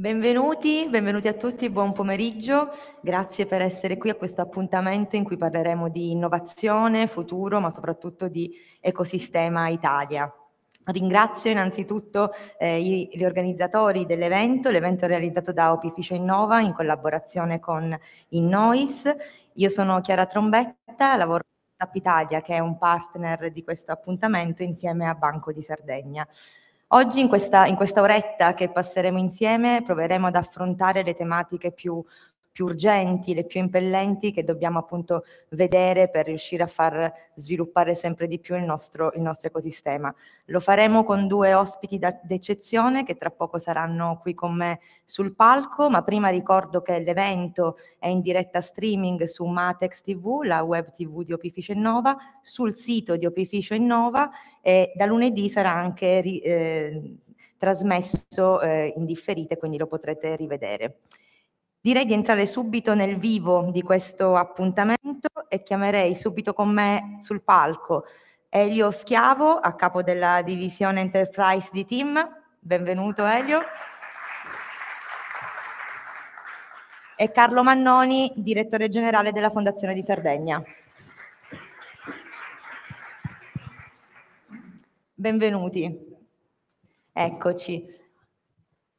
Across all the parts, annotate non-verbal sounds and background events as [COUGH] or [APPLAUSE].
Benvenuti, benvenuti a tutti, buon pomeriggio, grazie per essere qui a questo appuntamento in cui parleremo di innovazione, futuro, ma soprattutto di ecosistema Italia. Ringrazio innanzitutto eh, gli organizzatori dell'evento, l'evento realizzato da Opificio Innova in collaborazione con Innois. Io sono Chiara Trombetta, lavoro Tap Italia, che è un partner di questo appuntamento insieme a Banco di Sardegna. Oggi in questa, in questa oretta che passeremo insieme proveremo ad affrontare le tematiche più più urgenti, le più impellenti che dobbiamo appunto vedere per riuscire a far sviluppare sempre di più il nostro, il nostro ecosistema. Lo faremo con due ospiti d'eccezione che tra poco saranno qui con me sul palco, ma prima ricordo che l'evento è in diretta streaming su Matex TV, la web TV di Opificio Innova, sul sito di Opificio Innova e da lunedì sarà anche... Eh, trasmesso eh, in differite, quindi lo potrete rivedere. Direi di entrare subito nel vivo di questo appuntamento e chiamerei subito con me sul palco Elio Schiavo, a capo della divisione Enterprise di Team. Benvenuto Elio. E Carlo Mannoni, direttore generale della Fondazione di Sardegna. Benvenuti. Eccoci.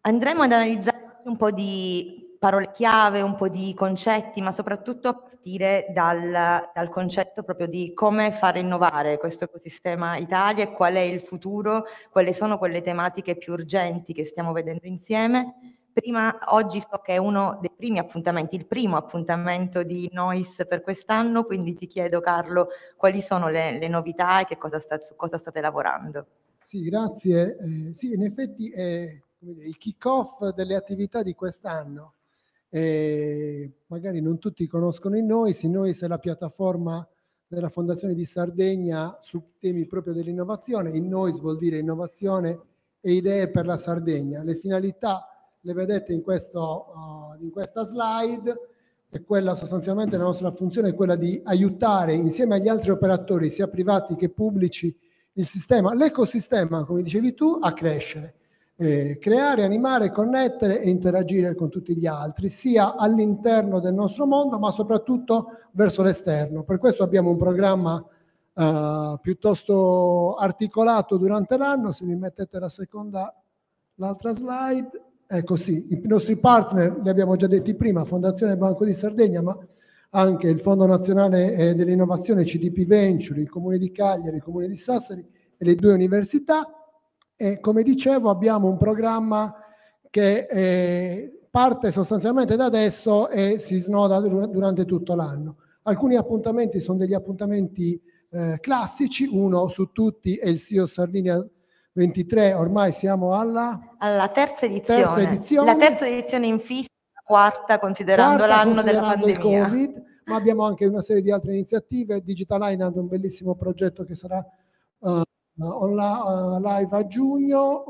Andremo ad analizzare un po' di parole chiave, un po' di concetti, ma soprattutto a partire dal, dal concetto proprio di come far innovare questo ecosistema Italia e qual è il futuro, quali sono quelle tematiche più urgenti che stiamo vedendo insieme. Prima, oggi so che è uno dei primi appuntamenti, il primo appuntamento di Nois per quest'anno, quindi ti chiedo Carlo quali sono le, le novità e che cosa sta, su cosa state lavorando. Sì, grazie. Eh, sì, in effetti è il kick-off delle attività di quest'anno e magari non tutti conoscono il Noise, il Noise è la piattaforma della Fondazione di Sardegna su temi proprio dell'innovazione, il Noise vuol dire innovazione e idee per la Sardegna. Le finalità le vedete in, questo, uh, in questa slide e quella sostanzialmente la nostra funzione è quella di aiutare insieme agli altri operatori, sia privati che pubblici, il sistema, l'ecosistema, come dicevi tu, a crescere eh, creare, animare, connettere e interagire con tutti gli altri, sia all'interno del nostro mondo, ma soprattutto verso l'esterno. Per questo abbiamo un programma eh, piuttosto articolato durante l'anno, se mi mettete la seconda, l'altra slide, ecco sì, i nostri partner, li abbiamo già detti prima, Fondazione Banco di Sardegna, ma anche il Fondo Nazionale eh, dell'Innovazione CDP Venture, il Comune di Cagliari, il Comune di Sassari e le due università e come dicevo abbiamo un programma che eh, parte sostanzialmente da adesso e si snoda durante tutto l'anno. Alcuni appuntamenti sono degli appuntamenti eh, classici, uno su tutti è il CEO Sardinia 23, ormai siamo alla... alla terza, edizione. terza edizione. La terza edizione in fissa, la quarta considerando quarta, l'anno considerando della pandemia. COVID, ma abbiamo anche una serie di altre iniziative. Digital Island è un bellissimo progetto che sarà... Uh, eh, live a giugno,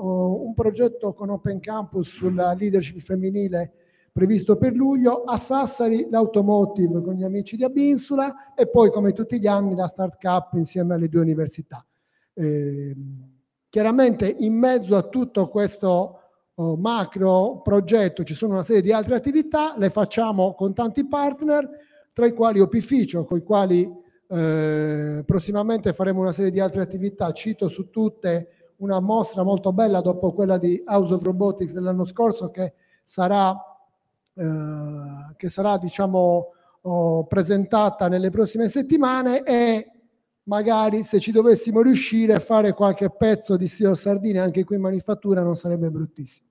un progetto con Open Campus sulla leadership femminile previsto per luglio, a Sassari l'automotive con gli amici di Abinsula e poi come tutti gli anni la start-up insieme alle due università. Ehm, chiaramente in mezzo a tutto questo oh, macro progetto ci sono una serie di altre attività, le facciamo con tanti partner, tra i quali Opificio, con i quali eh, prossimamente faremo una serie di altre attività, cito su tutte una mostra molto bella dopo quella di House of Robotics dell'anno scorso che sarà, eh, che sarà diciamo, oh, presentata nelle prossime settimane e magari se ci dovessimo riuscire a fare qualche pezzo di Sio Sardine anche qui in manifattura non sarebbe bruttissimo.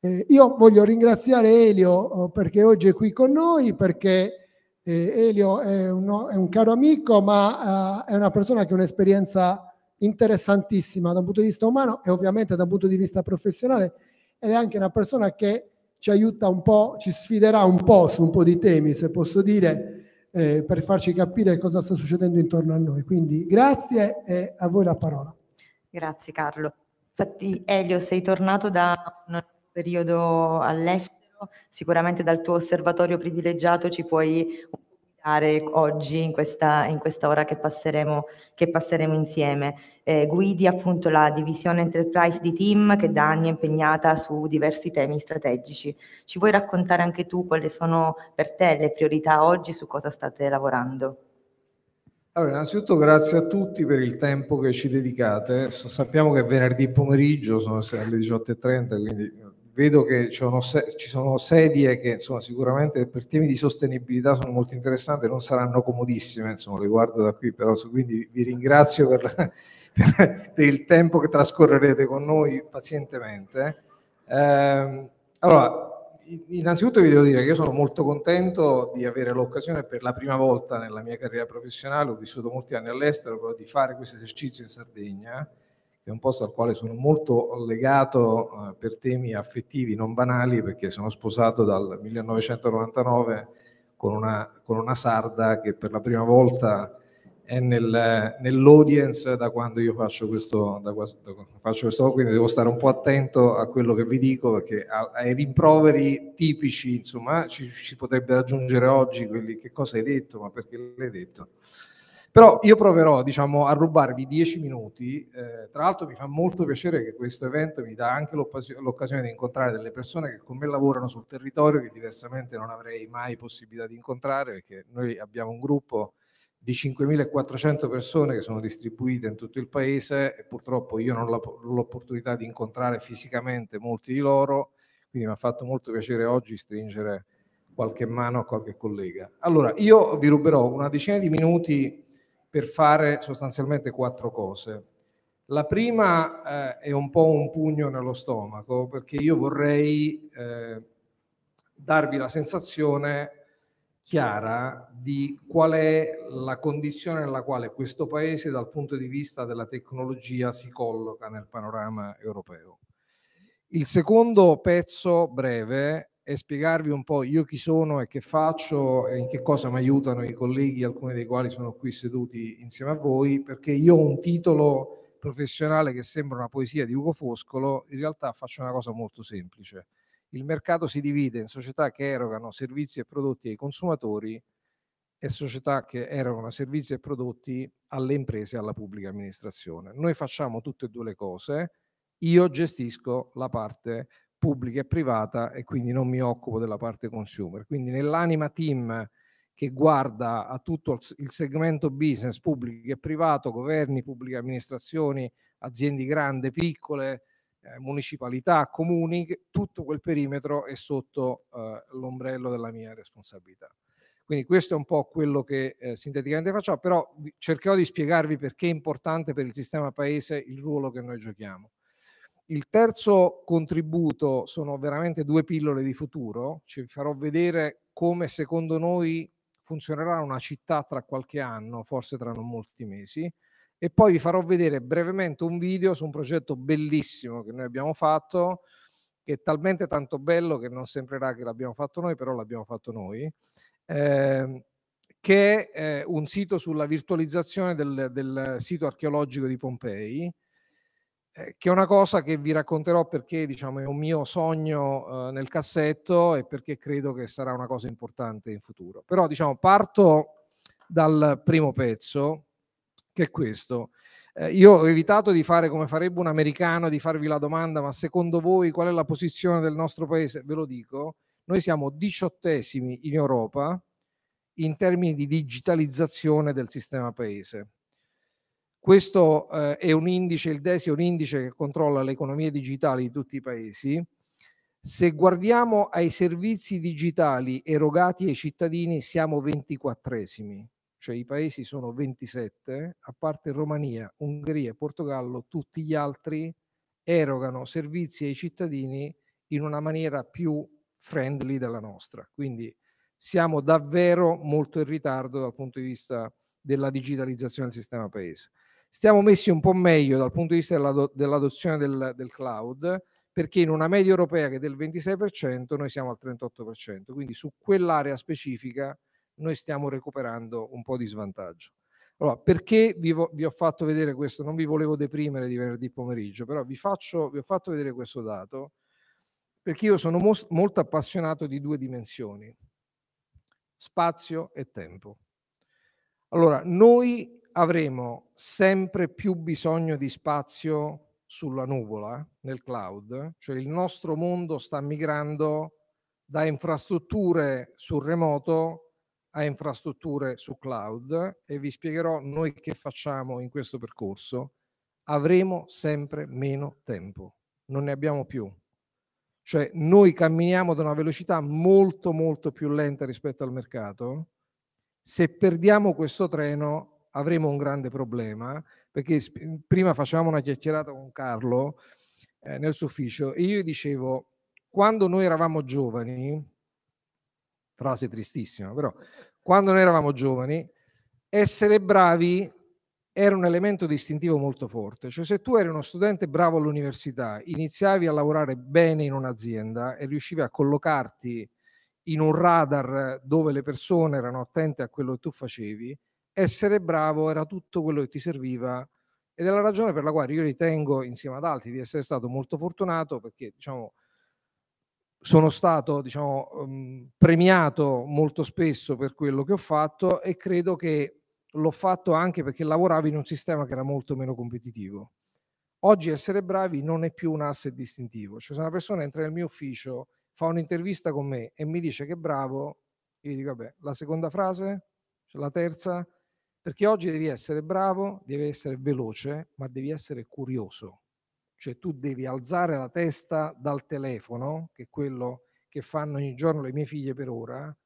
Eh, io voglio ringraziare Elio oh, perché oggi è qui con noi, perché eh, Elio è, uno, è, un caro amico, ma eh, è una persona che ha un'esperienza interessantissima da un punto di vista umano e ovviamente da un punto di vista professionale ed è anche una persona che ci aiuta un po', ci sfiderà un po' su un po' di temi, se posso dire, eh, per farci capire cosa sta succedendo intorno a noi. Quindi grazie e a voi la parola. Grazie Carlo. Infatti Elio, sei tornato da un periodo all'estero sicuramente dal tuo osservatorio privilegiato ci puoi guidare oggi in questa, in questa ora che passeremo, che passeremo insieme. Eh, guidi appunto la divisione enterprise di team che da anni è impegnata su diversi temi strategici. Ci vuoi raccontare anche tu quali sono per te le priorità oggi su cosa state lavorando? Allora, innanzitutto grazie a tutti per il tempo che ci dedicate. Sappiamo che venerdì pomeriggio sono le 18.30, quindi vedo che ci sono sedie che insomma, sicuramente per temi di sostenibilità sono molto interessanti, non saranno comodissime, insomma, le guardo da qui, però quindi vi ringrazio per, [LAUGHS] per, per il tempo che trascorrerete con noi pazientemente. Eh, allora, innanzitutto vi devo dire che io sono molto contento di avere l'occasione per la prima volta nella mia carriera professionale, ho vissuto molti anni all'estero, però di fare questo esercizio in Sardegna che è un posto al quale sono molto legato eh, per temi affettivi non banali, perché sono sposato dal 1999 con una, con una sarda che per la prima volta è nel, nell'audience da quando io faccio questo, da, da, faccio questo, quindi devo stare un po' attento a quello che vi dico perché a, ai rimproveri tipici, insomma, ci, si potrebbe aggiungere oggi quelli che cosa hai detto, ma perché l'hai detto. Però io proverò diciamo, a rubarvi dieci minuti, eh, tra l'altro mi fa molto piacere che questo evento mi dà anche l'occasione di incontrare delle persone che con me lavorano sul territorio che diversamente non avrei mai possibilità di incontrare perché noi abbiamo un gruppo di 5.400 persone che sono distribuite in tutto il paese e purtroppo io non ho l'opportunità di incontrare fisicamente molti di loro, quindi mi ha fatto molto piacere oggi stringere qualche mano a qualche collega. Allora, io vi ruberò una decina di minuti per fare sostanzialmente quattro cose. La prima eh, è un po' un pugno nello stomaco perché io vorrei eh, darvi la sensazione chiara di qual è la condizione nella quale questo Paese dal punto di vista della tecnologia si colloca nel panorama europeo. Il secondo pezzo breve e spiegarvi un po' io chi sono e che faccio e in che cosa mi aiutano i colleghi, alcuni dei quali sono qui seduti insieme a voi, perché io ho un titolo professionale che sembra una poesia di Ugo Foscolo, in realtà faccio una cosa molto semplice. Il mercato si divide in società che erogano servizi e prodotti ai consumatori e società che erogano servizi e prodotti alle imprese e alla pubblica amministrazione. Noi facciamo tutte e due le cose, io gestisco la parte pubblica e privata e quindi non mi occupo della parte consumer. Quindi nell'anima team che guarda a tutto il segmento business pubblico e privato, governi, pubbliche amministrazioni, aziende grandi, piccole, eh, municipalità, comuni, tutto quel perimetro è sotto eh, l'ombrello della mia responsabilità. Quindi questo è un po' quello che eh, sinteticamente facciamo, però cercherò di spiegarvi perché è importante per il sistema paese il ruolo che noi giochiamo. Il terzo contributo sono veramente due pillole di futuro, ci farò vedere come secondo noi funzionerà una città tra qualche anno, forse tra non molti mesi, e poi vi farò vedere brevemente un video su un progetto bellissimo che noi abbiamo fatto, che è talmente tanto bello che non sembrerà che l'abbiamo fatto noi, però l'abbiamo fatto noi, eh, che è eh, un sito sulla virtualizzazione del, del sito archeologico di Pompei, eh, che è una cosa che vi racconterò perché diciamo, è un mio sogno eh, nel cassetto e perché credo che sarà una cosa importante in futuro. Però diciamo, parto dal primo pezzo, che è questo. Eh, io ho evitato di fare come farebbe un americano, di farvi la domanda, ma secondo voi qual è la posizione del nostro paese? Ve lo dico, noi siamo diciottesimi in Europa in termini di digitalizzazione del sistema paese. Questo eh, è un indice, il DESI è un indice che controlla le economie digitali di tutti i paesi. Se guardiamo ai servizi digitali erogati ai cittadini siamo 24esimi, cioè i paesi sono 27, a parte Romania, Ungheria e Portogallo, tutti gli altri erogano servizi ai cittadini in una maniera più friendly della nostra. Quindi siamo davvero molto in ritardo dal punto di vista della digitalizzazione del sistema paese. Stiamo messi un po' meglio dal punto di vista dell'adozione del, del, cloud, perché in una media europea che è del 26% noi siamo al 38%, quindi su quell'area specifica noi stiamo recuperando un po' di svantaggio. Allora, perché vi, vo- vi ho fatto vedere questo? Non vi volevo deprimere di venerdì pomeriggio, però vi, faccio, vi ho fatto vedere questo dato perché io sono mos- molto appassionato di due dimensioni, spazio e tempo. Allora, noi avremo sempre più bisogno di spazio sulla nuvola, nel cloud, cioè il nostro mondo sta migrando da infrastrutture sul remoto a infrastrutture su cloud e vi spiegherò noi che facciamo in questo percorso, avremo sempre meno tempo, non ne abbiamo più. Cioè noi camminiamo ad una velocità molto molto più lenta rispetto al mercato, se perdiamo questo treno avremo un grande problema, perché mhmm, prima facevamo una chiacchierata con Carlo eh, nel suo ufficio e io dicevo, quando noi eravamo giovani, frase tristissima, però quando noi eravamo giovani, essere bravi era un elemento distintivo molto forte, cioè se tu eri uno studente bravo all'università, iniziavi a lavorare bene in un'azienda e riuscivi a collocarti in un radar dove le persone erano attente a quello che tu facevi, essere bravo era tutto quello che ti serviva ed è la ragione per la quale io ritengo insieme ad altri di essere stato molto fortunato perché diciamo sono stato diciamo, uhm, premiato molto spesso per quello che ho fatto e credo che l'ho fatto anche perché lavoravo in un sistema che era molto meno competitivo. Oggi essere bravi non è più un asset distintivo, cioè se una persona entra nel mio ufficio, fa un'intervista con me e mi dice che è bravo, io gli dico vabbè, la seconda frase, la terza, perché oggi devi essere bravo, devi essere veloce, ma devi essere curioso. Cioè tu devi alzare la testa dal telefono, che è quello che fanno ogni giorno le mie figlie per ora,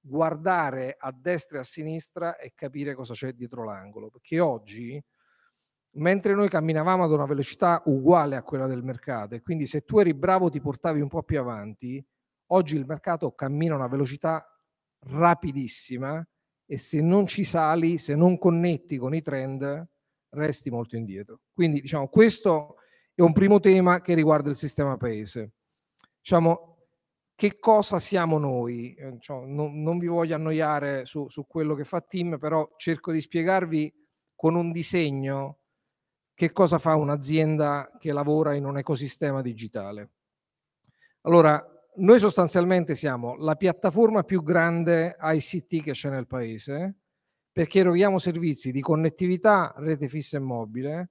guardare a destra e a sinistra e capire cosa c'è dietro l'angolo. Perché oggi, mentre noi camminavamo ad una velocità uguale a quella del mercato, e quindi se tu eri bravo ti portavi un po' più avanti, oggi il mercato cammina a una velocità rapidissima e se non ci sali, se non connetti con i trend, resti molto indietro. Quindi diciamo questo è un primo tema che riguarda il sistema paese. Diciamo che cosa siamo noi? Eh, diciamo, non, non, vi voglio annoiare su, su quello che fa Tim, però cerco di spiegarvi con un disegno che cosa fa un'azienda che lavora in un ecosistema digitale. Allora, noi sostanzialmente siamo la piattaforma più grande ICT che c'è nel paese perché eroghiamo servizi di connettività, rete fissa e mobile.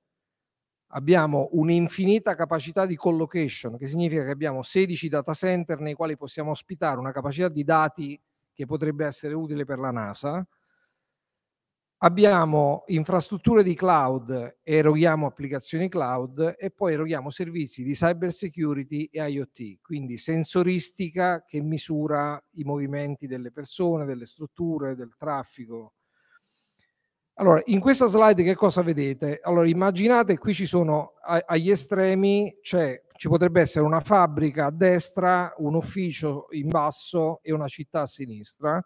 Abbiamo un'infinita capacità di collocation, che significa che abbiamo 16 data center nei quali possiamo ospitare una capacità di dati che potrebbe essere utile per la NASA. Abbiamo infrastrutture di cloud, eroghiamo applicazioni cloud e poi eroghiamo servizi di cyber security e IoT, quindi sensoristica che misura i movimenti delle persone, delle strutture, del traffico. Allora, in questa slide che cosa vedete? Allora, immaginate qui ci sono agli estremi, cioè, ci potrebbe essere una fabbrica a destra, un ufficio in basso e una città a sinistra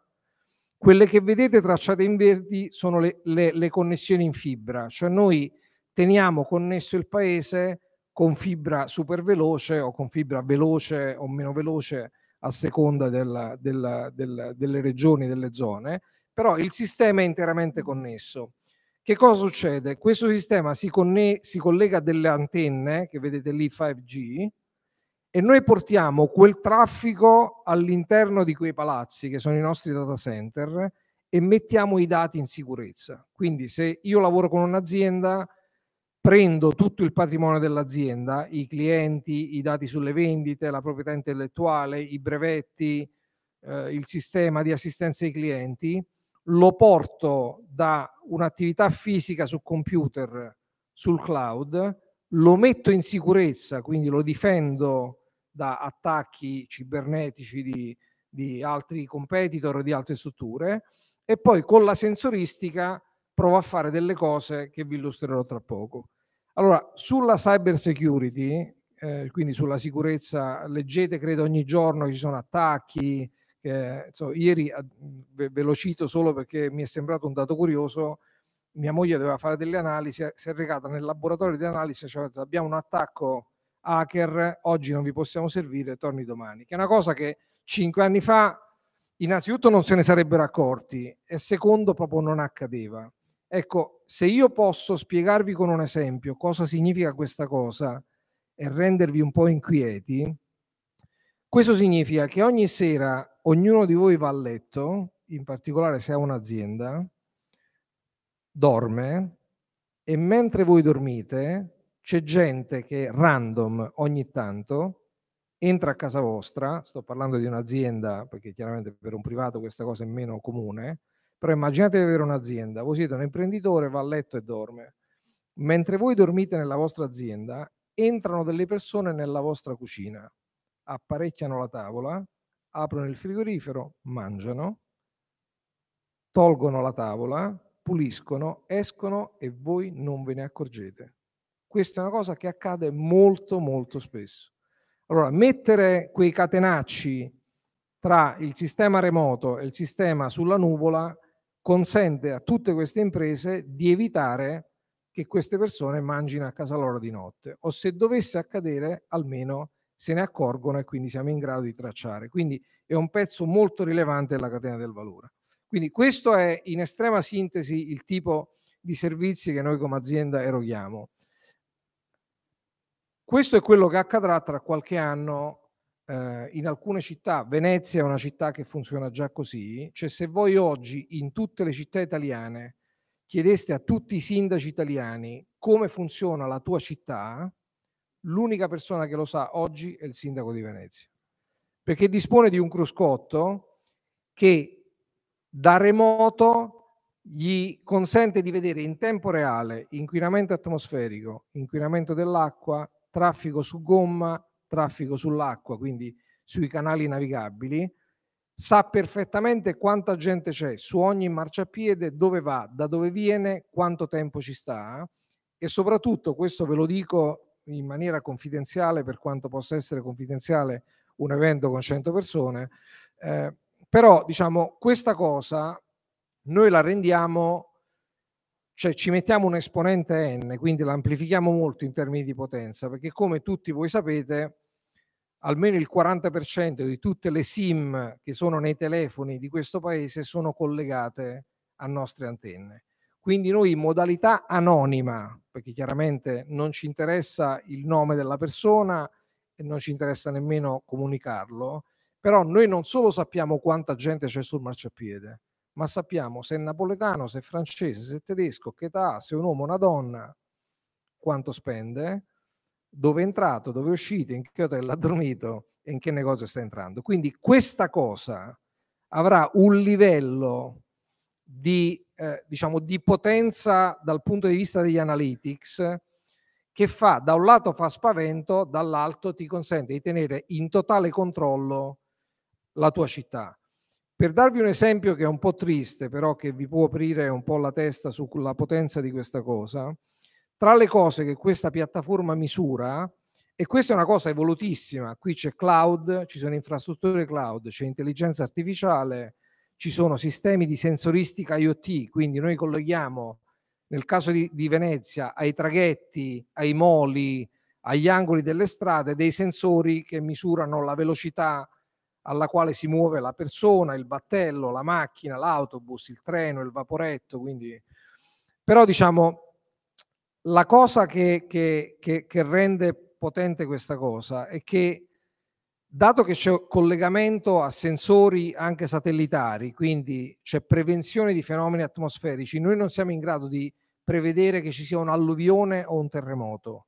quelle che vedete tracciate in verdi sono le, le, le connessioni in fibra, cioè noi teniamo connesso il paese con fibra super veloce o con fibra veloce o meno veloce a seconda della, della, della, delle regioni, delle zone, però il sistema è interamente connesso. Che cosa succede? Questo sistema si, conne- si collega a delle antenne che vedete lì 5G, e noi portiamo quel traffico all'interno di quei palazzi che sono i nostri data center e mettiamo i dati in sicurezza. Quindi se io lavoro con un'azienda, prendo tutto il patrimonio dell'azienda, i clienti, i dati sulle vendite, la proprietà intellettuale, i brevetti, eh, il sistema di assistenza ai clienti, lo porto da un'attività fisica su computer sul cloud lo metto in sicurezza, quindi lo difendo da attacchi cibernetici di, di altri competitor o di altre strutture, e poi con la sensoristica provo a fare delle cose che vi illustrerò tra poco. Allora, sulla cyber security, eh, quindi sulla sicurezza, leggete credo ogni giorno ci sono attacchi, eh, insomma, ieri ve lo cito solo perché mi è sembrato un dato curioso, mia moglie doveva fare delle analisi, eh, si è recata nel laboratorio di analisi e ci ha detto abbiamo un attacco hacker, oggi non vi possiamo servire, torni domani. Che è una cosa che cinque anni fa innanzitutto non se ne sarebbero accorti e secondo proprio non accadeva. Ecco, se io posso spiegarvi con un esempio cosa significa questa cosa e rendervi un po' inquieti, questo significa che ogni sera ognuno di voi va a letto, in particolare se ha un'azienda, dorme e mentre voi dormite c'è gente che random ogni tanto entra a casa vostra, sto parlando di un'azienda, perché chiaramente per un privato questa cosa è meno comune, però immaginate di avere un'azienda, voi siete un imprenditore, va a letto e dorme. Mentre voi dormite nella vostra azienda, entrano delle persone nella vostra cucina, apparecchiano la tavola, aprono il frigorifero, mangiano, tolgono la tavola, puliscono, escono e voi non ve ne accorgete. Questa è una cosa che accade molto molto spesso. Allora, mettere quei catenacci tra il sistema remoto e il sistema sulla nuvola consente a tutte queste imprese di evitare che queste persone mangino a casa loro di notte o se dovesse accadere almeno se ne accorgono e quindi siamo in grado di tracciare. Quindi è un pezzo molto rilevante della catena del valore. Quindi questo è in estrema sintesi il tipo di servizi che noi come azienda eroghiamo. Questo è quello che accadrà tra qualche anno eh, in alcune città. Venezia è una città che funziona già così. Cioè se voi oggi in tutte le città italiane chiedeste a tutti i sindaci italiani come funziona la tua città, l'unica persona che lo sa oggi è il sindaco di Venezia. Perché dispone di un cruscotto che da remoto gli consente di vedere in tempo reale inquinamento atmosferico, inquinamento dell'acqua, traffico su gomma, traffico sull'acqua, quindi sui canali navigabili, sa perfettamente quanta gente c'è su ogni marciapiede, dove va, da dove viene, quanto tempo ci sta e soprattutto, questo ve lo dico in maniera confidenziale per quanto possa essere confidenziale un evento con 100 persone, eh, però, diciamo, questa cosa noi la rendiamo, cioè ci mettiamo un esponente n, quindi la amplifichiamo molto in termini di potenza, perché come tutti voi sapete, almeno il 40% di tutte le SIM che sono nei telefoni di questo paese sono collegate a nostre antenne. Quindi noi in modalità anonima, perché chiaramente non ci interessa il nome della persona e non ci interessa nemmeno comunicarlo, però noi non solo sappiamo quanta gente c'è sul marciapiede, ma sappiamo se è napoletano, se è francese, se è tedesco, che età ha, se è un uomo, o una donna, quanto spende, dove è entrato, dove è uscito, in che hotel [LAUGHS] ha dormito e in che negozio sta entrando. Quindi questa cosa avrà un livello di, eh, diciamo, di potenza dal punto di vista degli analytics che fa, da un lato fa spavento, dall'altro ti consente di tenere in totale controllo la tua città. Per darvi un esempio che è un po' triste, però che vi può aprire un po' la testa sulla potenza di questa cosa, tra le cose che questa piattaforma misura, e questa è una cosa evolutissima, qui c'è cloud, ci sono infrastrutture cloud, c'è intelligenza artificiale, ci sono sistemi di sensoristica IoT, quindi noi colleghiamo nel caso di, di, Venezia ai traghetti, ai moli, agli angoli delle strade dei sensori che misurano la velocità alla quale si muove la persona, il battello, la macchina, l'autobus, il treno, il vaporetto. Quindi... Però diciamo, la cosa che, che, che, che rende potente questa cosa è che dato che c'è collegamento a sensori anche satellitari, quindi c'è prevenzione di fenomeni atmosferici, noi non siamo in grado di prevedere che ci sia un'alluvione o un terremoto.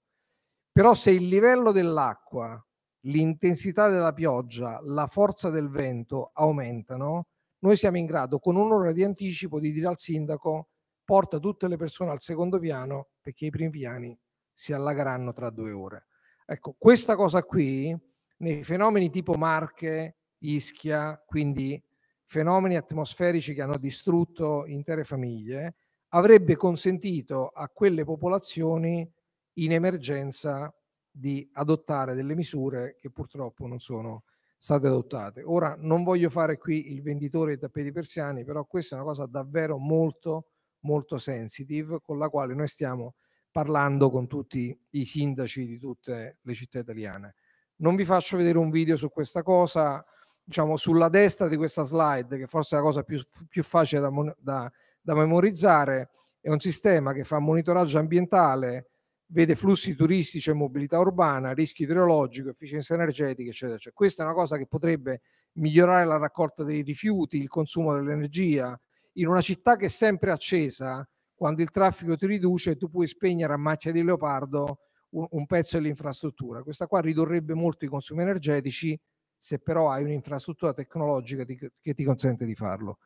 Però se il livello dell'acqua l'intensità della pioggia, la forza del vento aumentano, noi siamo in grado con un'ora di anticipo di dire al sindaco porta tutte le persone al secondo piano perché i primi piani si allagheranno tra due ore. Ecco, questa cosa qui nei fenomeni tipo Marche, Ischia, quindi fenomeni atmosferici che hanno distrutto intere famiglie, avrebbe consentito a quelle popolazioni in emergenza di adottare delle misure che purtroppo non sono state adottate. Ora non voglio fare qui il venditore di tappeti persiani, però questa è una cosa davvero molto, molto sensitive con la quale noi stiamo parlando con tutti i sindaci di tutte le città italiane. Non vi faccio vedere un video su questa cosa, diciamo sulla destra di questa slide, che forse è la cosa più, più facile da, da, da memorizzare, è un sistema che fa monitoraggio ambientale vede flussi turistici e mobilità urbana, rischio idrologico, efficienza energetica, eccetera. Cioè, questa è una cosa che potrebbe migliorare la raccolta dei rifiuti, il consumo dell'energia. In una città che è sempre accesa, quando il traffico ti riduce, tu puoi spegnere a macchia di leopardo un, un pezzo dell'infrastruttura. Questa qua ridurrebbe molto i consumi energetici se però hai un'infrastruttura tecnologica ti, che ti consente di farlo.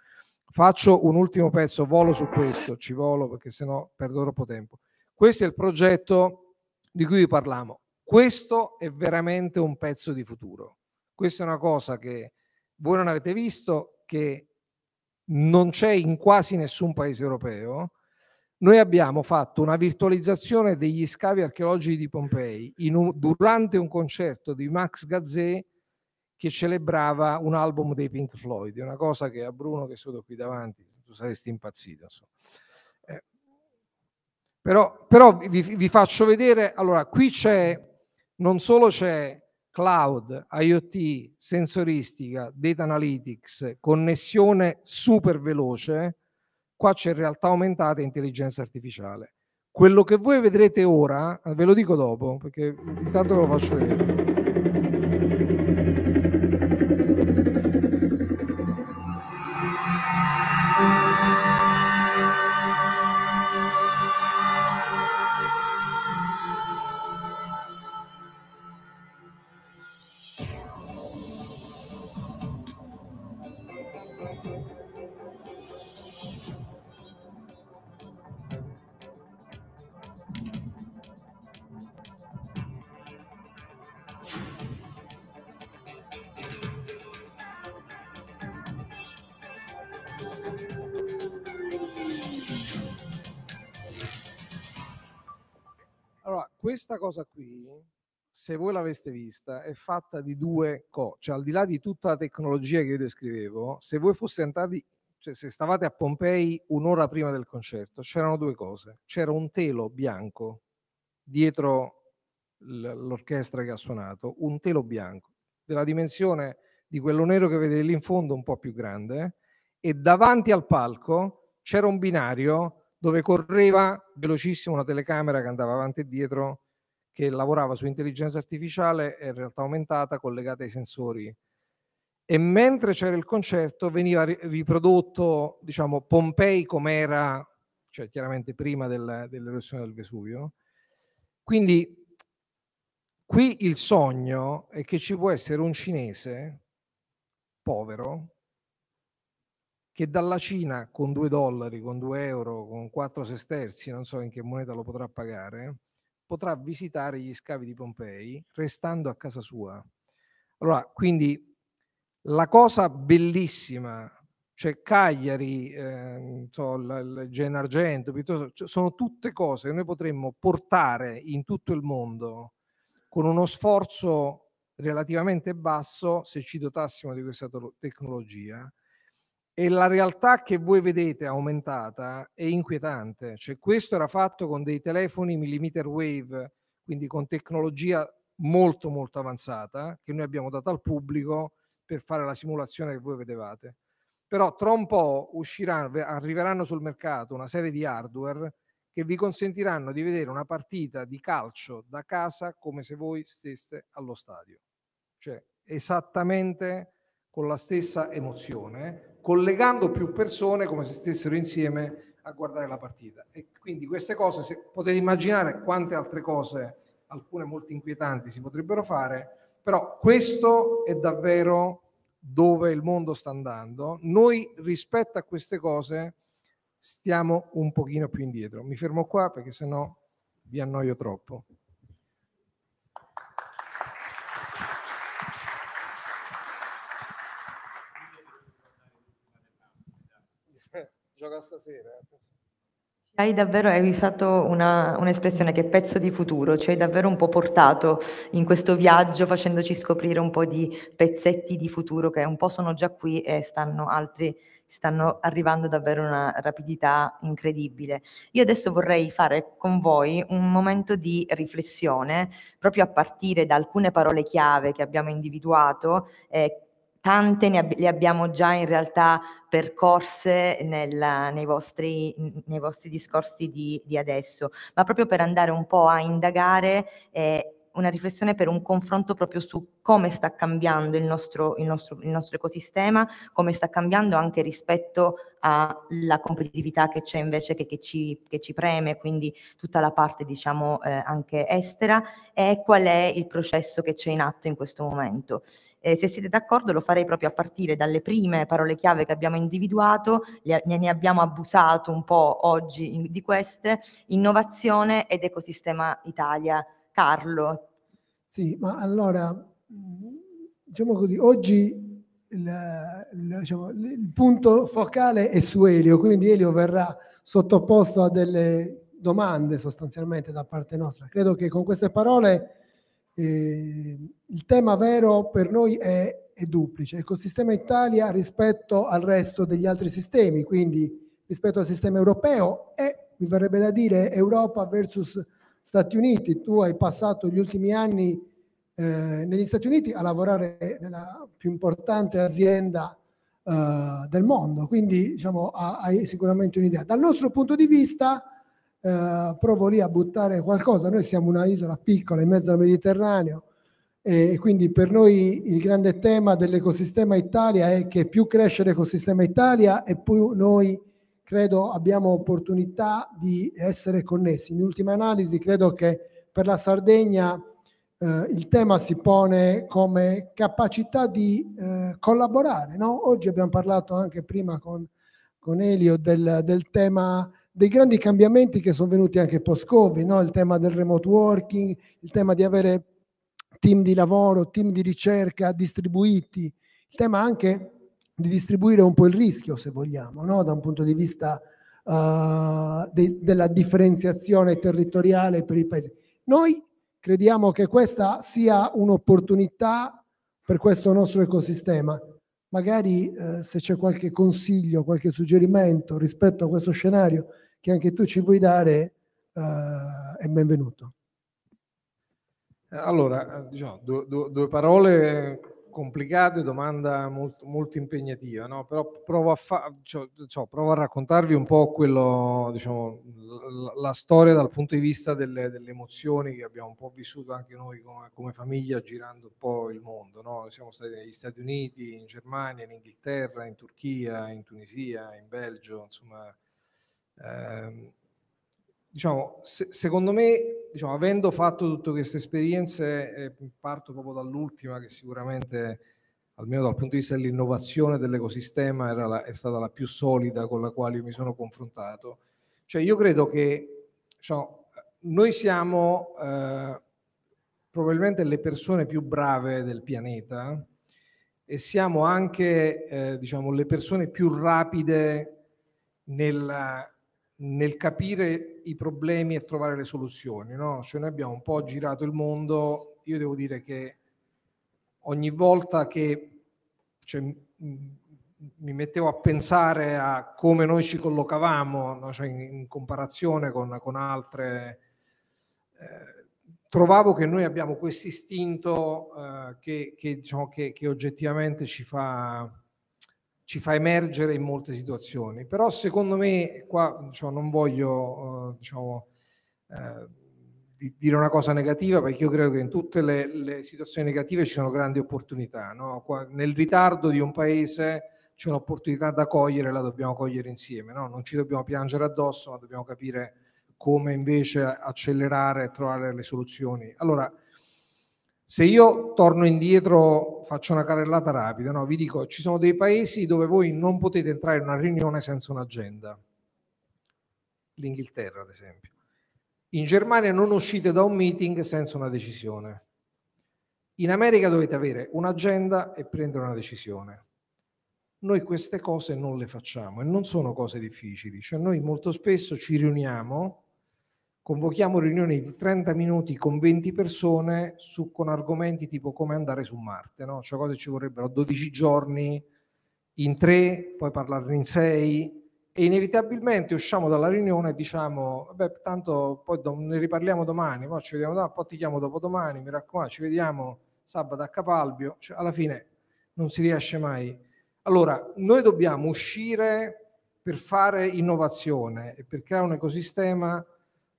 Faccio un ultimo pezzo, volo su questo, ci volo perché sennò perdo troppo tempo. Questo è il progetto di cui vi parliamo. Questo è veramente un pezzo di futuro. Questa è una cosa che voi non avete visto, che non c'è in quasi nessun paese europeo. Noi abbiamo fatto una virtualizzazione degli scavi archeologici di Pompei un, durante un concerto di Max Gazzè che celebrava un album dei Pink Floyd, una cosa che a Bruno che sono qui davanti, tu saresti impazzito. Insomma. Però, però vi, vi, faccio vedere, allora qui c'è, non solo c'è cloud, IoT, sensoristica, data analytics, connessione super veloce, qua c'è realtà aumentata e intelligenza artificiale. Quello che voi vedrete ora, eh, ve lo dico dopo, perché intanto ve lo faccio vedere. se voi l'aveste vista, è fatta di due cose, cioè al di là di tutta la tecnologia che io descrivevo, se voi foste andati, cioè se stavate a Pompei un'ora prima del concerto, c'erano due cose, c'era un telo bianco dietro l'orchestra che ha suonato, un telo bianco della dimensione di quello nero che vedete lì in fondo, un po' più grande, e davanti al palco c'era un binario dove correva velocissimo una telecamera che andava avanti e dietro che lavorava su intelligenza artificiale e realtà aumentata collegata ai sensori. E mentre c'era il concerto veniva riprodotto, diciamo, Pompei era, cioè chiaramente prima del, dell'erosione del Vesuvio. Quindi qui il sogno è che ci può essere un cinese povero che dalla Cina con due dollari, con due euro, con quattro sesterzi, non so in che moneta lo potrà pagare, potrà visitare gli scavi di Pompei restando a casa sua. Allora, quindi la cosa bellissima, cioè Cagliari, eh, so, il Gen Argento, cioè, sono tutte cose che noi potremmo portare in tutto il mondo con uno sforzo relativamente basso se ci dotassimo di questa tecnologia e la realtà che voi vedete aumentata è inquietante. Cioè, questo era fatto con dei telefoni millimeter wave, quindi con tecnologia molto molto avanzata che noi abbiamo dato al pubblico per fare la simulazione che voi vedevate. Però tra un po' usciranno, arriveranno sul mercato una serie di hardware che vi consentiranno di vedere una partita di calcio da casa come se voi steste allo stadio. Cioè esattamente con la stessa emozione, collegando più persone come se stessero insieme a guardare la partita. E quindi queste cose, se potete immaginare quante altre cose, alcune molto inquietanti, si potrebbero fare, però questo è davvero dove il mondo sta andando. Noi rispetto a queste cose stiamo un pochino più indietro. Mi fermo qua perché sennò vi annoio troppo. Gioca stasera. Eh, hai davvero hai usato una, un'espressione che è pezzo di futuro, ci hai davvero un po' portato in questo viaggio facendoci scoprire un po' di pezzetti di futuro che un po' sono già qui e stanno altri stanno arrivando davvero a una rapidità incredibile. Io adesso vorrei fare con voi un momento di riflessione, proprio a partire da alcune parole chiave che abbiamo individuato, eh, tante ne ab- le abbiamo già in realtà percorse nella, nei, vostri, nei, vostri, discorsi di, di, adesso, ma proprio per andare un po' a indagare eh, una riflessione per un confronto proprio su come sta cambiando il nostro, il, nostro, il nostro, ecosistema, come sta cambiando anche rispetto alla competitività che c'è invece che, che, ci, che ci, preme, quindi tutta la parte diciamo eh, anche estera e qual è il processo che c'è in atto in questo momento. Eh, se siete d'accordo lo farei proprio a partire dalle prime parole chiave che abbiamo individuato, le, ne abbiamo abusato un po' oggi in, di queste, innovazione ed ecosistema Italia. Carlo. Sì, ma allora, diciamo così, oggi il, il, diciamo, il, punto focale è su Elio, quindi Elio verrà sottoposto a delle domande sostanzialmente da parte nostra. Credo che con queste parole eh, il tema vero per noi è, è duplice, ecosistema Italia rispetto al resto degli altri sistemi, quindi rispetto al sistema europeo e mi verrebbe da dire Europa versus Stati Uniti. Tu hai passato gli ultimi anni eh, negli Stati Uniti a lavorare nella più importante azienda eh, del mondo, quindi diciamo, hai sicuramente un'idea. Dal nostro punto di vista eh, provo lì a buttare qualcosa. Noi siamo una isola piccola in mezzo al Mediterraneo e quindi per noi il grande tema dell'ecosistema Italia è che più cresce l'ecosistema Italia e più noi credo abbiamo opportunità di essere connessi. In ultima analisi credo che per la Sardegna eh, il tema si pone come capacità di eh, collaborare. No? Oggi abbiamo parlato anche prima con, con Elio del, del tema dei grandi cambiamenti che sono venuti anche post-Covid, no? il tema del remote working, il tema di avere team di lavoro, team di ricerca distribuiti, il tema anche di distribuire un po' il rischio, se vogliamo, no? da un punto di vista uh, de- della differenziazione territoriale per i paesi. Noi crediamo che questa sia un'opportunità per questo nostro ecosistema. Magari eh, se c'è qualche consiglio, qualche suggerimento rispetto a questo scenario, che anche tu ci vuoi dare, eh, è benvenuto. Eh, allora, eh, diciamo, due, due, due parole complicate, domanda molto, molto impegnativa, no? però provo a, fa- cioè, cioè, provo a, raccontarvi un po' quello, diciamo, la, la, storia dal punto di vista delle, delle, emozioni che abbiamo un po' vissuto anche noi come, come famiglia girando un po' il mondo. No? Siamo stati negli Stati Uniti, in Germania, in Inghilterra, in Turchia, in Tunisia, in Belgio, insomma Ehm, diciamo, se, secondo me, diciamo, avendo fatto tutte queste esperienze, eh, parto proprio dall'ultima che sicuramente, almeno dal punto di vista dell'innovazione dell'ecosistema, la, è stata la più solida con la quale mi sono confrontato. Cioè, io credo che diciamo, noi siamo eh, probabilmente le persone più brave del pianeta e siamo anche eh, diciamo, le persone più rapide nella nel capire i problemi e trovare le soluzioni. No? Cioè noi abbiamo un po' girato il mondo, io devo dire che ogni volta che cioè, mi mettevo a pensare a come noi ci collocavamo no? cioè, in, in, comparazione con, con altre, eh, trovavo che noi abbiamo questo istinto eh, che, che, diciamo, che, che oggettivamente ci fa ci fa emergere in molte situazioni. Però secondo me, qua diciamo, non voglio eh, diciamo, eh, dire una cosa negativa, perché io credo che in tutte le, le situazioni negative ci sono grandi opportunità. No? Qua, nel ritardo di un paese c'è un'opportunità da cogliere, la dobbiamo cogliere insieme. No? Non ci dobbiamo piangere addosso, ma dobbiamo capire come invece accelerare e trovare le soluzioni. Allora, se io torno indietro, faccio una carrellata rapida, no? vi dico, ci sono dei paesi dove voi non potete entrare in una riunione senza un'agenda. L'Inghilterra, ad esempio. In Germania non uscite da un meeting senza una decisione. In America dovete avere un'agenda e prendere una decisione. Noi queste cose non le facciamo e non sono cose difficili, cioè noi molto spesso ci riuniamo convochiamo riunioni di 30 minuti con 20 persone su, con argomenti tipo come andare su Marte, no? cioè cose ci vorrebbero 12 giorni in 3, poi parlarne in 6 e inevitabilmente usciamo dalla riunione e diciamo, beh, tanto poi ne riparliamo domani, poi ci vediamo da, poi ti chiamo dopodomani, mi raccomando, ci vediamo sabato a Capalbio, cioè, alla fine non si riesce mai. Allora, noi dobbiamo uscire per fare innovazione e per creare un ecosistema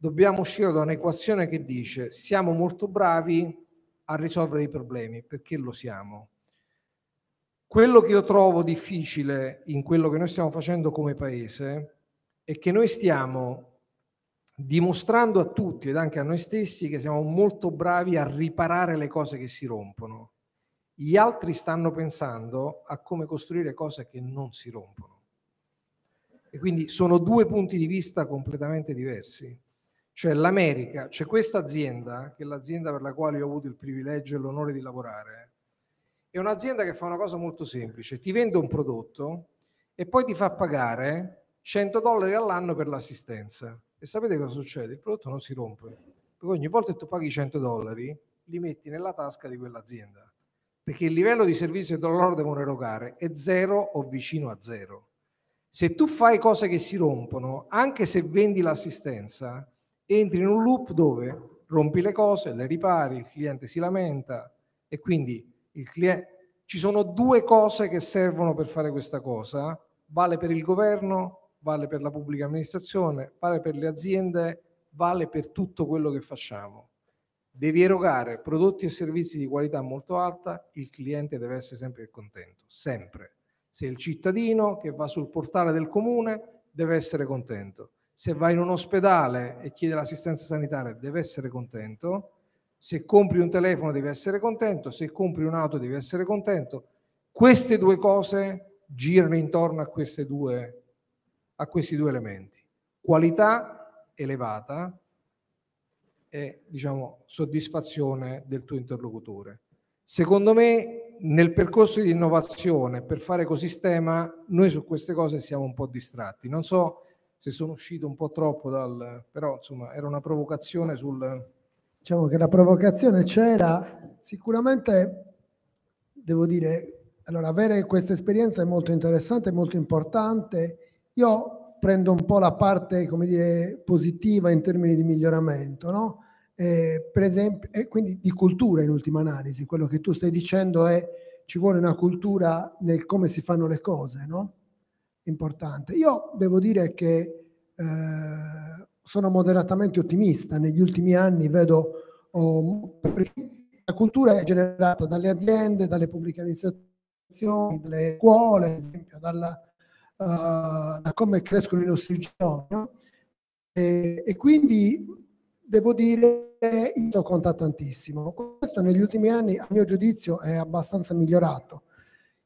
dobbiamo uscire da un'equazione che dice siamo molto bravi a risolvere i problemi, perché lo siamo. Quello che io trovo difficile in quello che noi stiamo facendo come paese è che noi stiamo dimostrando a tutti ed anche a noi stessi che siamo molto bravi a riparare le cose che si rompono. Gli altri stanno pensando a come costruire cose che non si rompono. E quindi sono due punti di vista completamente diversi. Cioè l'America, c'è questa azienda, che è l'azienda per la quale ho avuto il privilegio e l'onore di lavorare, è un'azienda che fa una cosa molto semplice, ti vende un prodotto e poi ti fa pagare 100 dollari all'anno per l'assistenza. E sapete cosa succede? Il prodotto non si rompe, perché ogni volta che tu paghi 100 dollari li metti nella tasca di quell'azienda perché il livello di servizio che loro devono erogare è zero o vicino a zero. Se tu fai cose che si rompono, anche se vendi l'assistenza, entri in un loop dove rompi le cose, le ripari, il cliente si lamenta e quindi il cliente... Ci sono due cose che servono per fare questa cosa, vale per il governo, vale per la pubblica amministrazione, vale per le aziende, vale per tutto quello che facciamo. Devi erogare prodotti e servizi di qualità molto alta, il cliente deve essere sempre contento, sempre. Se il cittadino che va sul portale del comune deve essere contento, se vai in un ospedale e chiede l'assistenza sanitaria deve essere contento, se compri un telefono devi essere contento, se compri un'auto devi essere contento. Queste due cose girano intorno a, due, a questi due elementi. Qualità elevata e diciamo, soddisfazione del tuo interlocutore. Secondo me nel percorso di innovazione per fare ecosistema noi su queste cose siamo un po' distratti. Non so se sono uscito un po' troppo dal... però insomma era una provocazione sul... Diciamo che la provocazione c'era, sicuramente devo dire, allora avere questa esperienza è molto interessante, molto importante. Io prendo un po' la parte, come dire, positiva in termini di miglioramento, no? Eh, per esempio, e eh, quindi di cultura in ultima analisi, quello che tu stai dicendo è ci vuole una cultura nel come si fanno le cose, no? importante. Io devo dire che eh, sono moderatamente ottimista, negli ultimi anni vedo oh, la cultura è generata dalle aziende, dalle pubbliche amministrazioni, dalle scuole, ad esempio, dalla, uh, da come crescono i nostri giovani. No? E, e, quindi devo dire che io conta tantissimo. Questo negli ultimi anni, a mio giudizio, è abbastanza migliorato.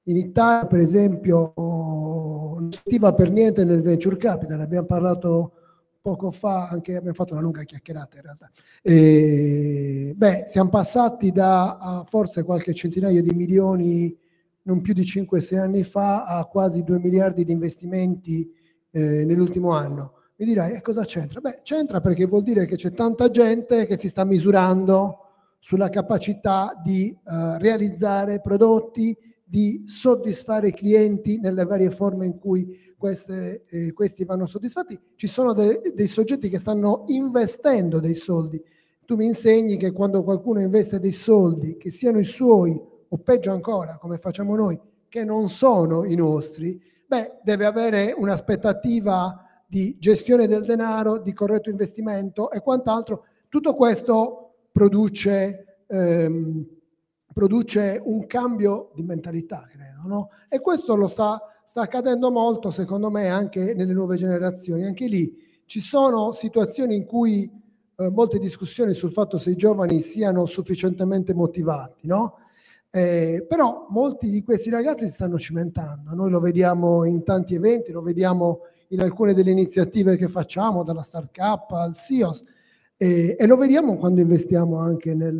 In Italia, per esempio, non estiva per niente nel venture capital, abbiamo parlato poco fa, anche, abbiamo fatto una lunga chiacchierata in realtà. E, beh, siamo passati da forse qualche centinaio di milioni, non più di 5-6 anni fa, a quasi 2 miliardi di investimenti eh, nell'ultimo anno. Mi dirai, e cosa c'entra? Beh, c'entra perché vuol dire che c'è tanta gente che si sta misurando sulla capacità di eh, realizzare prodotti, di soddisfare i clienti nelle varie forme in cui queste, eh, questi vanno soddisfatti. Ci sono de- dei soggetti che stanno investendo dei soldi. Tu mi insegni che quando qualcuno investe dei soldi, che siano i suoi o peggio ancora, come facciamo noi, che non sono i nostri, beh, deve avere un'aspettativa di gestione del denaro, di corretto investimento e quant'altro. Tutto questo produce... Ehm, produce un cambio di mentalità, credo. No? E questo lo sta, sta accadendo molto, secondo me, anche nelle nuove generazioni. Anche lì ci sono situazioni in cui eh, molte discussioni sul fatto se i giovani siano sufficientemente motivati, no? Eh, però molti di questi ragazzi si stanno cimentando, noi lo vediamo in tanti eventi, lo vediamo in alcune delle iniziative che facciamo, dalla Start Cup al SIOS, e, e lo vediamo quando investiamo anche nel,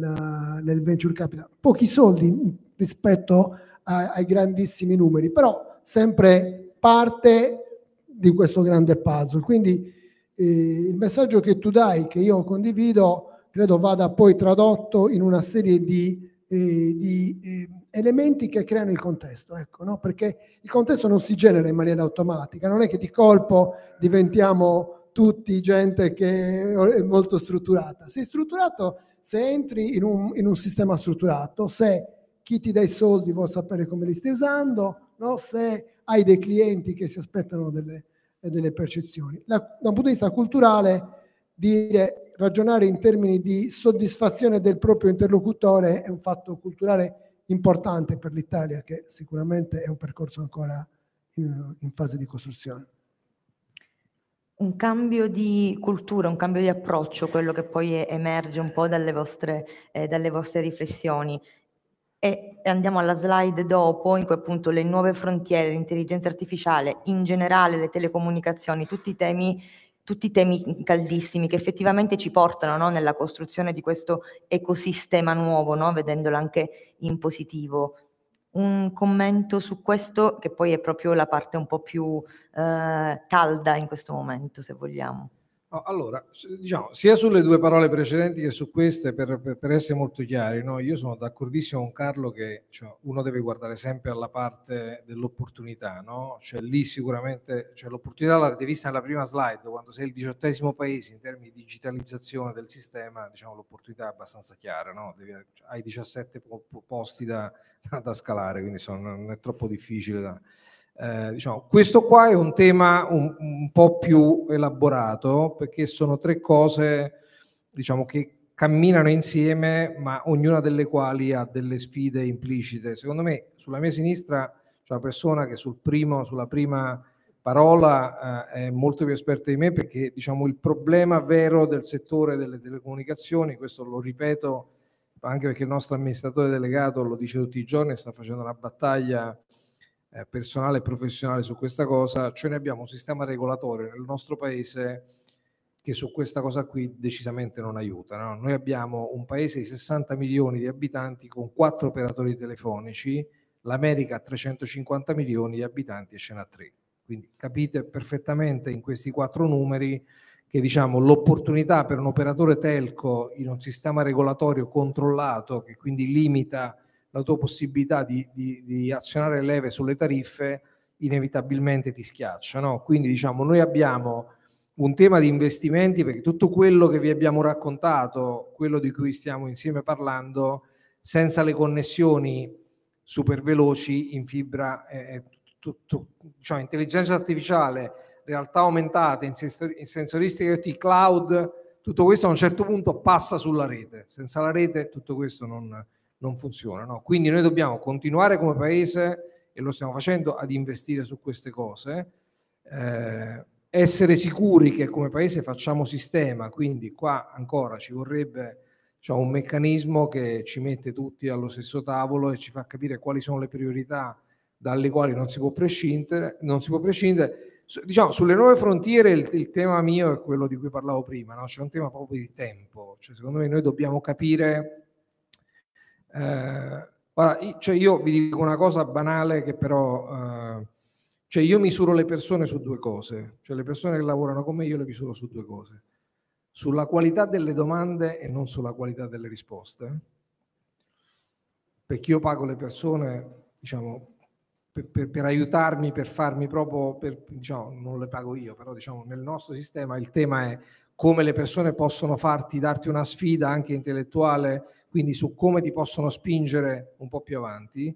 nel venture capital. Pochi soldi rispetto a, ai grandissimi numeri, però sempre parte di questo grande puzzle. Quindi eh, il messaggio che tu dai, che io condivido, credo vada poi tradotto in una serie di, eh, di eh, elementi che creano il contesto, ecco, no? perché il contesto non si genera in maniera automatica, non è che di colpo diventiamo tutti gente che è molto strutturata. Sei strutturato se entri in un, in un sistema strutturato, se chi ti dà i soldi vuol sapere come li stai usando, no? se hai dei clienti che si aspettano delle, delle percezioni. La, da un punto di vista culturale, dire, ragionare in termini di soddisfazione del proprio interlocutore è un fatto culturale importante per l'Italia, che sicuramente è un percorso ancora in, in fase di costruzione un cambio di cultura, un cambio di approccio, quello che poi emerge un po' dalle vostre, eh, dalle vostre riflessioni. E andiamo alla slide dopo, in cui appunto le nuove frontiere, l'intelligenza artificiale, in generale le telecomunicazioni, tutti i temi tutti temi caldissimi che effettivamente ci portano no, nella costruzione di questo ecosistema nuovo, no, vedendolo anche in positivo un commento su questo, che poi è proprio la parte un po' più eh, calda in questo momento, se vogliamo. No, allora, diciamo, sia sulle due parole precedenti che su queste, per, per, essere molto chiari, no? io sono d'accordissimo con Carlo che cioè, uno deve guardare sempre alla parte dell'opportunità, no? cioè lì sicuramente cioè, l'opportunità l'avete vista nella prima slide, quando sei il diciottesimo paese in termini di digitalizzazione del sistema, diciamo, l'opportunità è abbastanza chiara, no? Devi, hai 17 posti da, [LAUGHS] da, scalare, quindi sono, non è troppo difficile da... Eh, diciamo, questo qua è un tema un, un, po' più elaborato perché sono tre cose diciamo, che camminano insieme ma ognuna delle quali ha delle sfide implicite. Secondo me sulla mia sinistra c'è una persona che sul primo, sulla prima parola eh, è molto più esperta di me perché diciamo, il problema vero del settore delle telecomunicazioni, questo lo ripeto anche perché il nostro amministratore delegato lo dice tutti i giorni, sta facendo una battaglia eh, personale e professionale su questa cosa, cioè noi abbiamo un sistema regolatorio nel nostro paese che su questa cosa qui decisamente non aiuta. No? Noi abbiamo un paese di 60 milioni di abitanti con quattro operatori telefonici, l'America ha 350 milioni di abitanti e ce n'ha 3. Quindi capite perfettamente in questi quattro numeri che diciamo, l'opportunità per un operatore telco in un sistema regolatorio controllato che quindi limita la tua possibilità di, di, di azionare leve sulle tariffe inevitabilmente ti schiaccia. No? Quindi diciamo, noi abbiamo un tema di investimenti perché tutto quello che vi abbiamo raccontato, quello di cui stiamo insieme parlando, senza le connessioni super veloci in fibra, eh, tutto, cioè intelligenza artificiale, realtà aumentata, in, sensoristica IoT, cloud, tutto questo a un certo punto passa sulla rete. Senza la rete tutto questo non, non funzionano. Quindi noi dobbiamo continuare come paese, e lo stiamo facendo, ad investire su queste cose, eh, essere sicuri che come paese facciamo sistema, quindi qua ancora ci vorrebbe diciamo, un meccanismo che ci mette tutti allo stesso tavolo e ci fa capire quali sono le priorità dalle quali non si può prescindere. Si può prescindere. Diciamo, sulle nuove frontiere il, il, tema mio è quello di cui parlavo prima, no? c'è un tema proprio di tempo, cioè, secondo me noi dobbiamo capire eh, guarda, cioè io vi dico una cosa banale che però... Eh, cioè io misuro le persone su due cose, cioè le persone che lavorano con me io le misuro su due cose, sulla qualità delle domande e non sulla qualità delle risposte, perché io pago le persone, diciamo, per, per, per aiutarmi, per farmi proprio, per, diciamo, non le pago io, però diciamo, nel nostro sistema il tema è come le persone possono farti, darti una sfida anche intellettuale, quindi su come ti possono spingere un po' più avanti,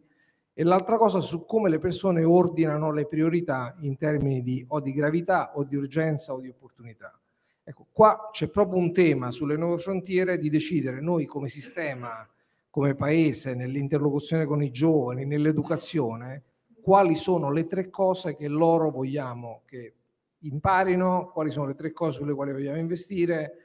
e l'altra cosa su come le persone ordinano le priorità in termini di o di gravità o di urgenza o di opportunità. Ecco, qua c'è proprio un tema sulle nuove frontiere di decidere noi come sistema, come paese, nell'interlocuzione con i giovani, nell'educazione, quali sono le tre cose che loro vogliamo che imparino, quali sono le tre cose sulle quali vogliamo investire,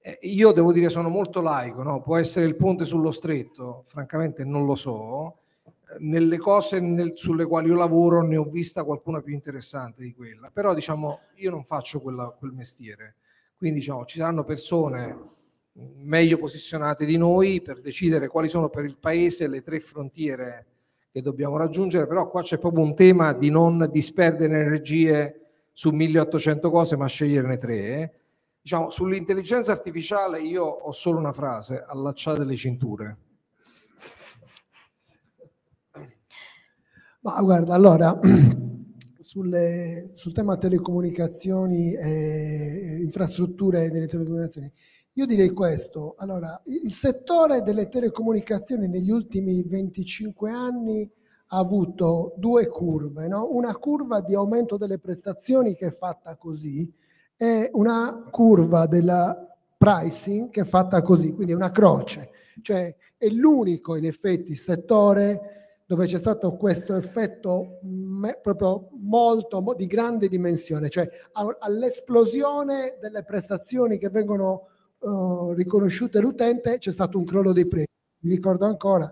eh, io devo dire sono molto laico, no? può essere il ponte sullo stretto, francamente non lo so. Eh, nelle cose nel, sulle quali io lavoro ne ho vista qualcuna più interessante di quella, però diciamo io non faccio quella, quel mestiere, quindi diciamo ci saranno persone meglio posizionate di noi per decidere quali sono per il Paese le tre frontiere che dobbiamo raggiungere, però qua c'è proprio un tema di non disperdere energie su 1800 cose, ma sceglierne tre. Diciamo, sull'intelligenza artificiale io ho solo una frase, allacciate le cinture. Ma guarda, allora, [CLEARS THROAT] sulle, sul tema telecomunicazioni e infrastrutture delle telecomunicazioni, io direi questo. Allora, il settore delle telecomunicazioni negli ultimi 25 anni ha avuto due curve, no? una curva di aumento delle prestazioni che è fatta così, è una curva della pricing che è fatta così, quindi è una croce, cioè è l'unico in effetti settore dove c'è stato questo effetto me, proprio molto mo, di grande dimensione, cioè all'esplosione delle prestazioni che vengono uh, riconosciute all'utente c'è stato un crollo dei prezzi. Mi ricordo ancora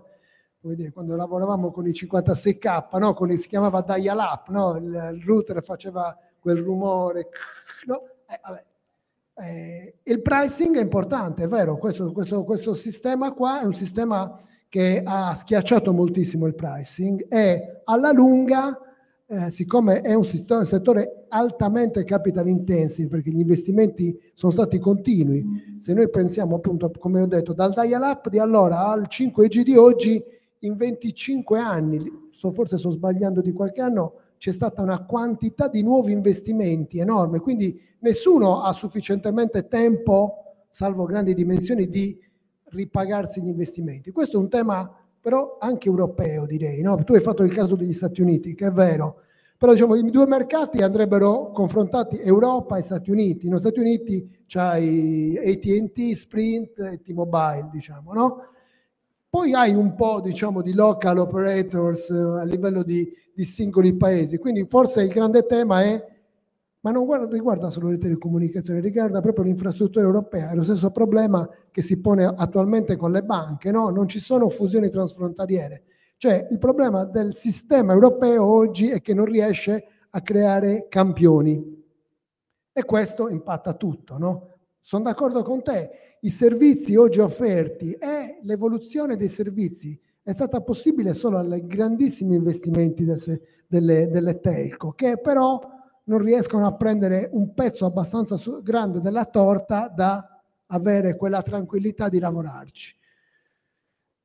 Dire, quando lavoravamo con i 56k, no? con il, si chiamava dial up, no? il, il, router faceva quel rumore, no? Eh, eh, il pricing è importante, è vero, questo, questo, questo sistema qua è un sistema che ha schiacciato moltissimo il pricing e alla lunga, eh, siccome è un, sistema, un settore altamente capital intensive perché gli investimenti sono stati continui, mm. se noi pensiamo appunto, come ho detto, dal dial up di allora al 5G di oggi, in 25 anni, so, forse sto sbagliando di qualche anno, c'è stata una quantità di nuovi investimenti enorme, quindi nessuno ha sufficientemente tempo, salvo grandi dimensioni, di ripagarsi gli investimenti. Questo è un tema però anche europeo, direi. No? Tu hai fatto il caso degli Stati Uniti, che è vero, però diciamo, i due mercati andrebbero confrontati Europa e Stati Uniti. Negli Stati Uniti c'hai ATT, Sprint e T-Mobile, diciamo, no? Poi hai un po' diciamo, di local operators eh, a livello di, di singoli paesi, quindi forse il grande tema è ma non guarda, riguarda solo le telecomunicazioni, riguarda proprio l'infrastruttura europea. È lo stesso problema che si pone attualmente con le banche, no? non ci sono fusioni transfrontaliere. Cioè il problema del sistema europeo oggi è che non riesce a creare campioni e questo impatta tutto. No? Sono d'accordo con te i servizi oggi offerti e l'evoluzione dei servizi è stata possibile solo ai grandissimi investimenti desse, delle, delle, telco, che però non riescono a prendere un pezzo abbastanza grande della torta da avere quella tranquillità di lavorarci.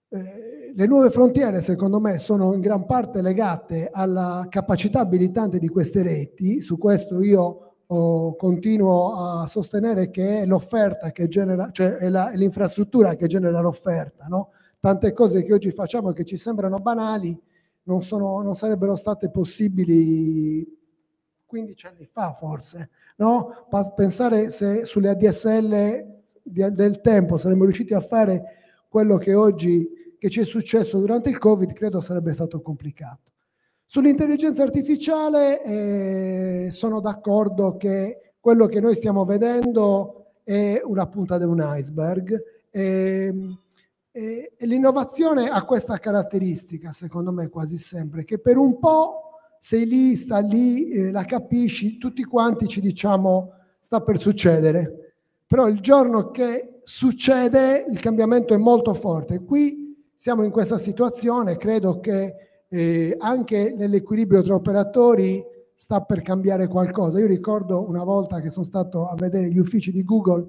Eh, le nuove frontiere, secondo me, sono in gran parte legate alla capacità abilitante di queste reti, su questo io oh, continuo a sostenere che è l'offerta che genera, cioè è, la, è l'infrastruttura che genera l'offerta, no? Tante cose che oggi facciamo e che ci sembrano banali non, sono, non sarebbero state possibili 15 anni fa forse, no? Pensare se sulle ADSL del tempo saremmo riusciti a fare quello che oggi che ci è successo durante il Covid, credo sarebbe stato complicato. Sull'intelligenza artificiale eh, sono d'accordo che quello che noi stiamo vedendo è una punta di un iceberg. E, ehm, e, e l'innovazione ha questa caratteristica, secondo me quasi sempre, che per un po' sei lì, sta lì, eh, la capisci, tutti quanti ci diciamo sta per succedere, però il giorno che succede il cambiamento è molto forte. Qui siamo in questa situazione, credo che eh, anche nell'equilibrio tra operatori sta per cambiare qualcosa. Io ricordo una volta che sono stato a vedere gli uffici di Google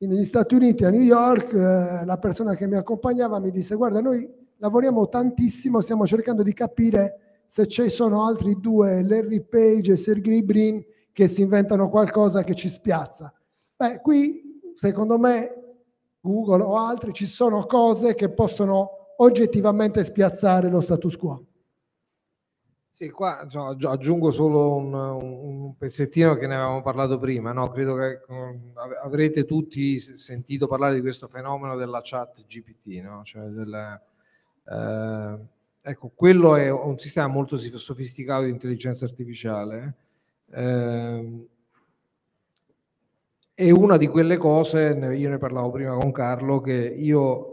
negli Stati Uniti, a New York, eh, la persona che mi accompagnava mi disse guarda noi lavoriamo tantissimo, stiamo cercando di capire se ci sono altri due, Larry Page e Sergey Brin, che si inventano qualcosa che ci spiazza. Beh, qui secondo me Google o altri ci sono cose che possono oggettivamente spiazzare lo status quo. Sì, qua aggiungo solo un, un, pezzettino che ne avevamo parlato prima, no? credo che avrete tutti sentito parlare di questo fenomeno della chat GPT, no? cioè del, eh, ecco, quello è un sistema molto sofisticato di intelligenza artificiale. Eh, è una di quelle cose, io ne parlavo prima con Carlo, che io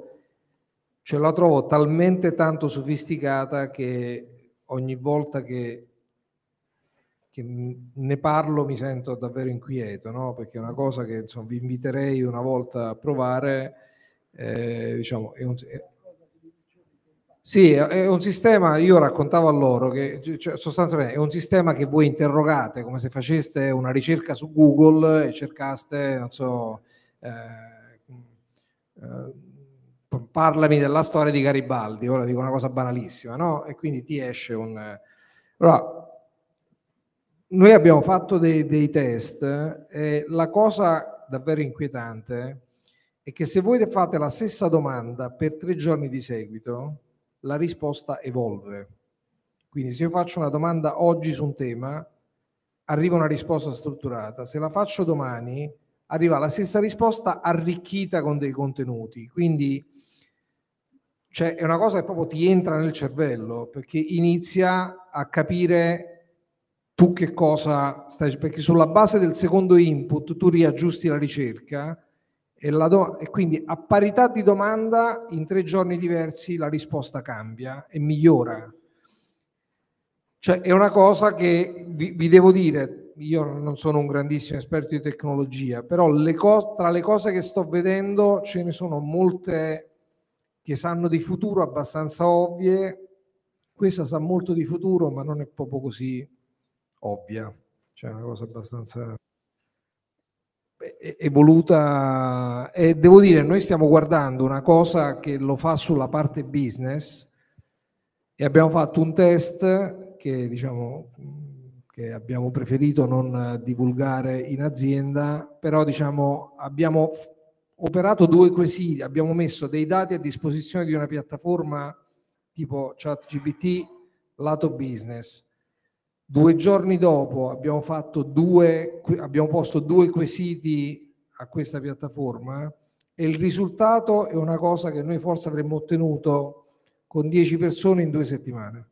cioè la trovo talmente tanto sofisticata che ogni volta che, che ne parlo mi sento davvero inquieto, no? perché è una cosa che insomma, vi inviterei una volta a provare. Eh, diciamo, è un, è, sì, è un sistema, io raccontavo a loro che cioè, sostanzialmente è un sistema che voi interrogate come se faceste una ricerca su Google e cercaste, non so, eh, mm, eh, parlami della storia di Garibaldi, ora dico una cosa banalissima, no? E quindi ti esce un... Allora, noi abbiamo fatto dei, dei test e la cosa davvero inquietante è che se voi fate la stessa domanda per tre giorni di seguito, la risposta evolve. Quindi se io faccio una domanda oggi su un tema, arriva una risposta strutturata, se la faccio domani, arriva la stessa risposta arricchita con dei contenuti. Quindi cioè è una cosa che proprio ti entra nel cervello perché inizia a capire tu che cosa stai, perché sulla base del secondo input tu riaggiusti la ricerca e, la do, e, quindi a parità di domanda in tre giorni diversi la risposta cambia e migliora. Cioè è una cosa che vi, vi devo dire, io non sono un grandissimo esperto di tecnologia, però le co- tra le cose che sto vedendo ce ne sono molte che sanno di futuro abbastanza ovvie, questa sa molto di futuro ma non è proprio così ovvia, cioè una cosa abbastanza evoluta e devo dire noi stiamo guardando una cosa che lo fa sulla parte business e abbiamo fatto un test che diciamo che abbiamo preferito non divulgare in azienda però diciamo abbiamo operato due quesiti, abbiamo messo dei dati a disposizione di una piattaforma tipo ChatGPT lato business. Due giorni dopo abbiamo, due, abbiamo posto due quesiti a questa piattaforma e il risultato è una cosa che noi forse avremmo ottenuto con 10 persone in due settimane,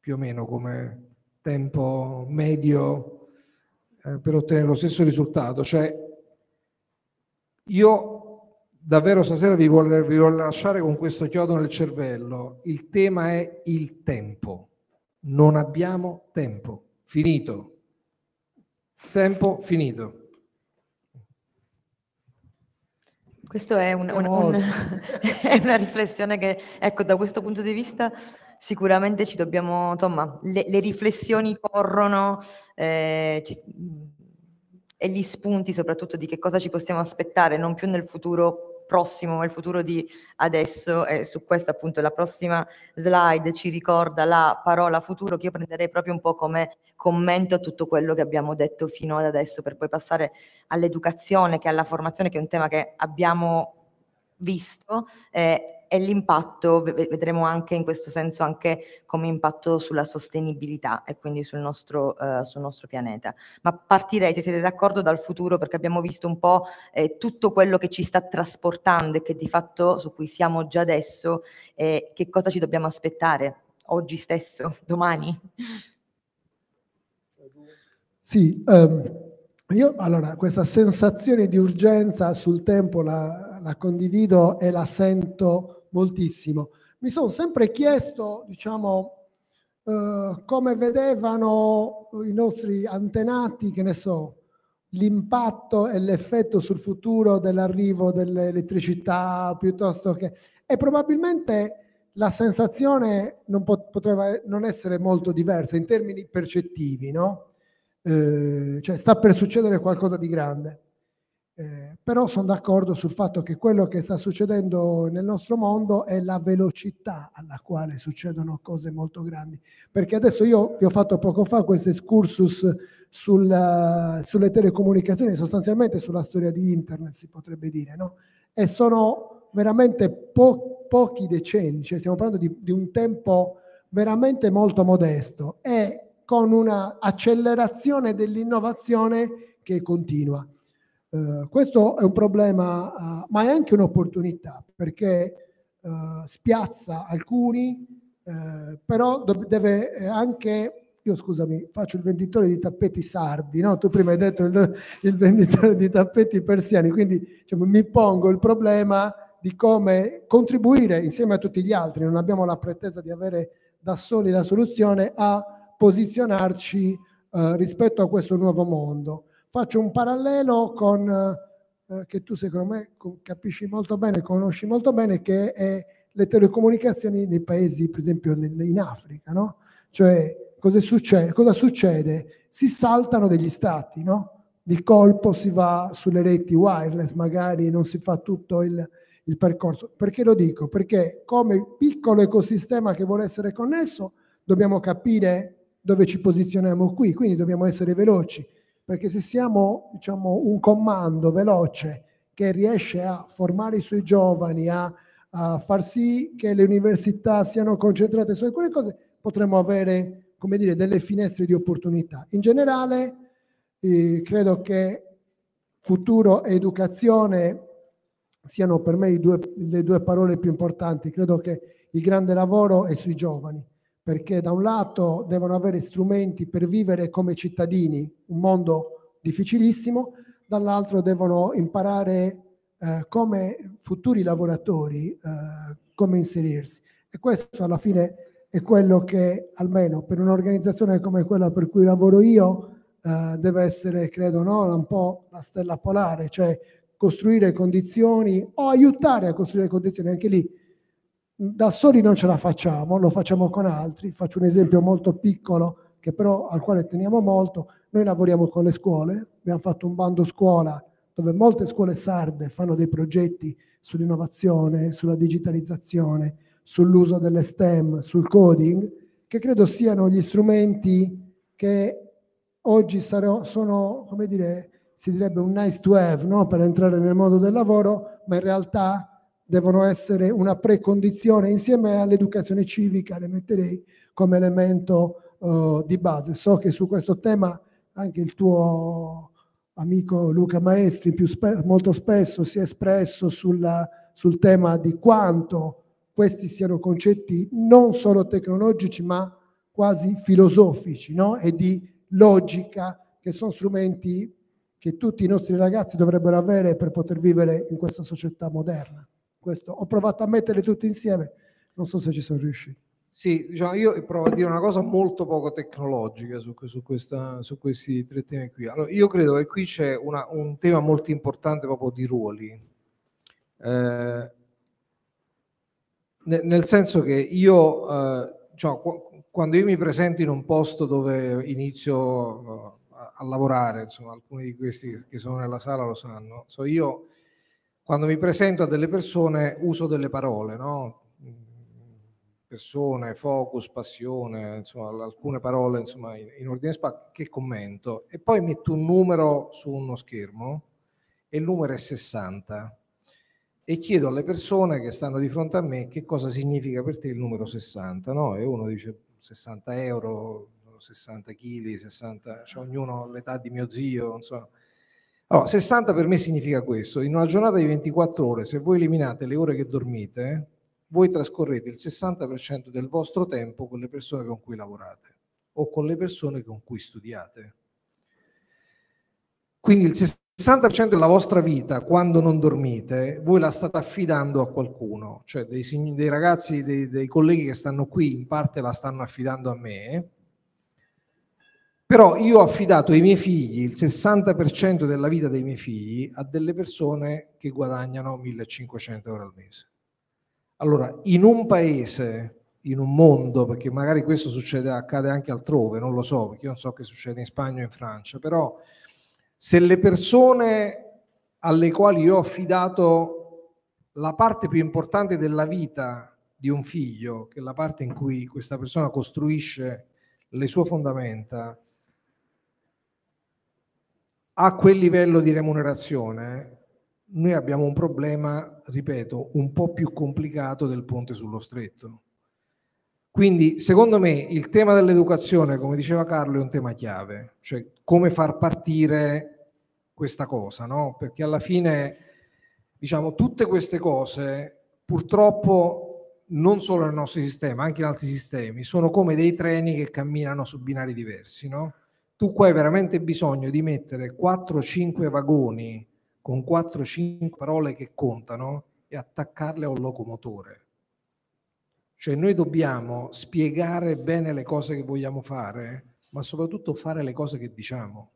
più o meno come tempo medio eh, per ottenere lo stesso risultato, cioè io davvero stasera vi voglio, vi voglio lasciare con questo chiodo nel cervello. Il tema è il tempo. Non abbiamo tempo. Finito. Tempo finito. Questo è, un, un, un, [LAUGHS] è, una riflessione che, ecco, da questo punto di vista sicuramente ci dobbiamo, insomma, le, le riflessioni corrono, eh, ci, e gli spunti soprattutto di che cosa ci possiamo aspettare, non più nel futuro prossimo, ma il futuro di adesso. E su questo appunto la prossima slide ci ricorda la parola futuro che io prenderei proprio un po' come commento a tutto quello che abbiamo detto fino ad adesso, per poi passare all'educazione, che è alla formazione, che è un tema che abbiamo visto. Eh, e l'impatto, vedremo anche in questo senso anche come impatto sulla sostenibilità e quindi sul nostro, eh, sul nostro pianeta. Ma partirei, se siete d'accordo, dal futuro perché abbiamo visto un po' eh, tutto quello che ci sta trasportando e che di fatto su cui siamo già adesso, eh, che cosa ci dobbiamo aspettare oggi stesso, [LAUGHS] domani? Sì, um, io allora questa sensazione di urgenza sul tempo la la condivido e la sento moltissimo. Mi sono sempre chiesto, diciamo, eh, come vedevano i nostri antenati, che ne so, l'impatto e l'effetto sul futuro dell'arrivo dell'elettricità piuttosto che... E probabilmente la sensazione non potrebbe non essere molto diversa in termini percettivi, no? Eh, cioè sta per succedere qualcosa di grande. Eh, però sono d'accordo sul fatto che quello che sta succedendo nel nostro mondo è la velocità alla quale succedono cose molto grandi. Perché adesso io vi ho fatto poco fa questo excursus sulla, sulle telecomunicazioni, sostanzialmente sulla storia di internet si potrebbe dire, no? E sono veramente po- pochi decenni, cioè stiamo parlando di, di un tempo veramente molto modesto e con una accelerazione dell'innovazione che continua. Uh, questo è un problema, uh, ma è anche un'opportunità perché uh, spiazza alcuni, però do- deve anche, io scusami, faccio il venditore di tappeti sardi, no? tu prima hai detto il, il venditore di tappeti persiani, quindi diciamo, mi pongo il problema di come contribuire insieme a tutti gli altri, non abbiamo la pretesa di avere da soli la soluzione a posizionarci rispetto a questo nuovo mondo. Faccio un parallelo con, eh, che tu secondo me capisci molto bene, conosci molto bene, che è le telecomunicazioni nei paesi, per esempio in Africa, no? Cioè, cosa succede? cosa succede? Si saltano degli stati, no? Di colpo si va sulle reti wireless, magari non si fa tutto il, il percorso. Perché lo dico? Perché come piccolo ecosistema che vuole essere connesso, dobbiamo capire dove ci posizioniamo qui, quindi dobbiamo essere veloci perché se siamo diciamo, un comando veloce che riesce a formare i suoi giovani, a, a far sì che le università siano concentrate su alcune cose, potremmo avere come dire, delle finestre di opportunità. In generale eh, credo che futuro e educazione siano per me due, le due parole più importanti. Credo che il grande lavoro è sui giovani perché da un lato devono avere strumenti per vivere come cittadini, un mondo difficilissimo, dall'altro devono imparare eh, come futuri lavoratori, eh, come inserirsi. E questo alla fine è quello che, almeno per un'organizzazione come quella per cui lavoro io, eh, deve essere, credo, no, un po' la stella polare, cioè costruire condizioni o aiutare a costruire condizioni, anche lì da soli non ce la facciamo, lo facciamo con altri. Faccio un esempio molto piccolo, che però al quale teniamo molto. Noi lavoriamo con le scuole, abbiamo fatto un bando scuola dove molte scuole sarde fanno dei progetti sull'innovazione, sulla digitalizzazione, sull'uso delle STEM, sul coding, che credo siano gli strumenti che oggi sono, come dire, si direbbe un nice to have no? per entrare nel mondo del lavoro, ma in realtà devono essere una precondizione insieme all'educazione civica, le metterei come elemento eh, di base. So che su questo tema anche il tuo amico Luca Maestri spe molto spesso si è espresso sulla, sul tema di quanto questi siano concetti non solo tecnologici ma quasi filosofici no? e di logica che sono strumenti che tutti i nostri ragazzi dovrebbero avere per poter vivere in questa società moderna. Questo ho provato a metterle tutte insieme, non so se ci sono riuscito. Sì, diciamo, io provo a dire una cosa molto poco tecnologica su, su, questa, su questi tre temi qui. Allora, io credo che qui c'è una, un tema molto importante proprio di ruoli. Eh, nel senso che io, eh, cioè, quando io mi presento in un posto dove inizio eh, a lavorare, insomma, alcuni di questi che sono nella sala lo sanno, so io quando mi presento a delle persone uso delle parole, no? persone, focus, passione, insomma, alcune parole insomma, in, ordine spa che commento e poi metto un numero su uno schermo e il numero è 60 e chiedo alle persone che stanno di fronte a me che cosa significa per te il numero 60, no? E uno dice 60 euro, 60 kg, 60, cioè ognuno l'età di mio zio, insomma. Allora, 60 per me significa questo, in una giornata di 24 ore, se voi eliminate le ore che dormite, voi trascorrete il 60% del vostro tempo con le persone con cui lavorate o con le persone con cui studiate. Quindi il 60% della vostra vita, quando non dormite, voi la state affidando a qualcuno, cioè dei, dei ragazzi, dei, dei colleghi che stanno qui, in parte la stanno affidando a me, però io ho affidato i miei figli, il 60% della vita dei miei figli, a delle persone che guadagnano 1500 euro al mese. Allora, in un paese, in un mondo, perché magari questo succede, accade anche altrove, non lo so, perché io non so che succede in Spagna o in Francia, però se le persone alle quali io ho affidato la parte più importante della vita di un figlio, che è la parte in cui questa persona costruisce le sue fondamenta, a quel livello di remunerazione noi abbiamo un problema, ripeto, un po' più complicato del ponte sullo stretto. Quindi, secondo me, il tema dell'educazione, come diceva Carlo, è un tema chiave, cioè come far partire questa cosa, no? Perché alla fine, diciamo, tutte queste cose, purtroppo, non solo nel nostro sistema, anche in altri sistemi, sono come dei treni che camminano su binari diversi, no? tu qua hai veramente bisogno di mettere 4-5 vagoni con 4-5 parole che contano e attaccarle a un locomotore. Cioè noi dobbiamo spiegare bene le cose che vogliamo fare, ma soprattutto fare le cose che diciamo.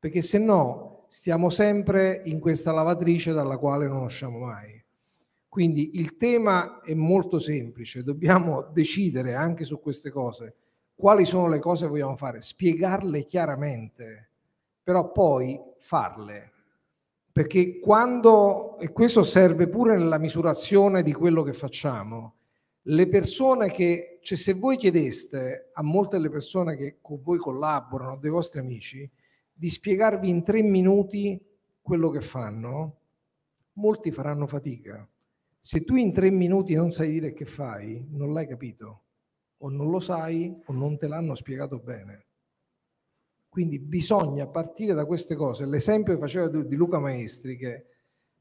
Perché se no stiamo sempre in questa lavatrice dalla quale non usciamo mai. Quindi il tema è molto semplice, dobbiamo decidere anche su queste cose quali sono le cose che vogliamo fare, spiegarle chiaramente, però poi farle. Perché quando, e questo serve pure nella misurazione di quello che facciamo, le persone che, cioè se voi chiedeste a molte delle persone che con voi collaborano, dei vostri amici, di spiegarvi in tre minuti quello che fanno, molti faranno fatica. Se tu in tre minuti non sai dire che fai, non l'hai capito o non lo sai o non te l'hanno spiegato bene. Quindi bisogna partire da queste cose. L'esempio che faceva di Luca Maestri, che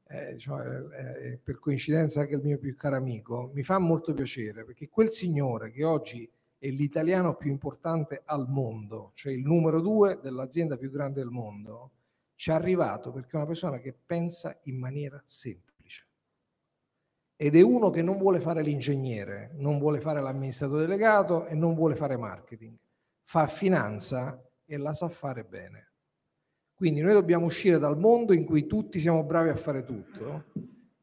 eh, diciamo, eh, per coincidenza anche il mio più caro amico, mi fa molto piacere perché quel signore che oggi è l'italiano più importante al mondo, cioè il numero due dell'azienda più grande del mondo, ci è arrivato perché è una persona che pensa in maniera semplice ed è uno che non vuole fare l'ingegnere, non vuole fare l'amministratore delegato e non vuole fare marketing, fa finanza e la sa fare bene. Quindi noi dobbiamo uscire dal mondo in cui tutti siamo bravi a fare tutto,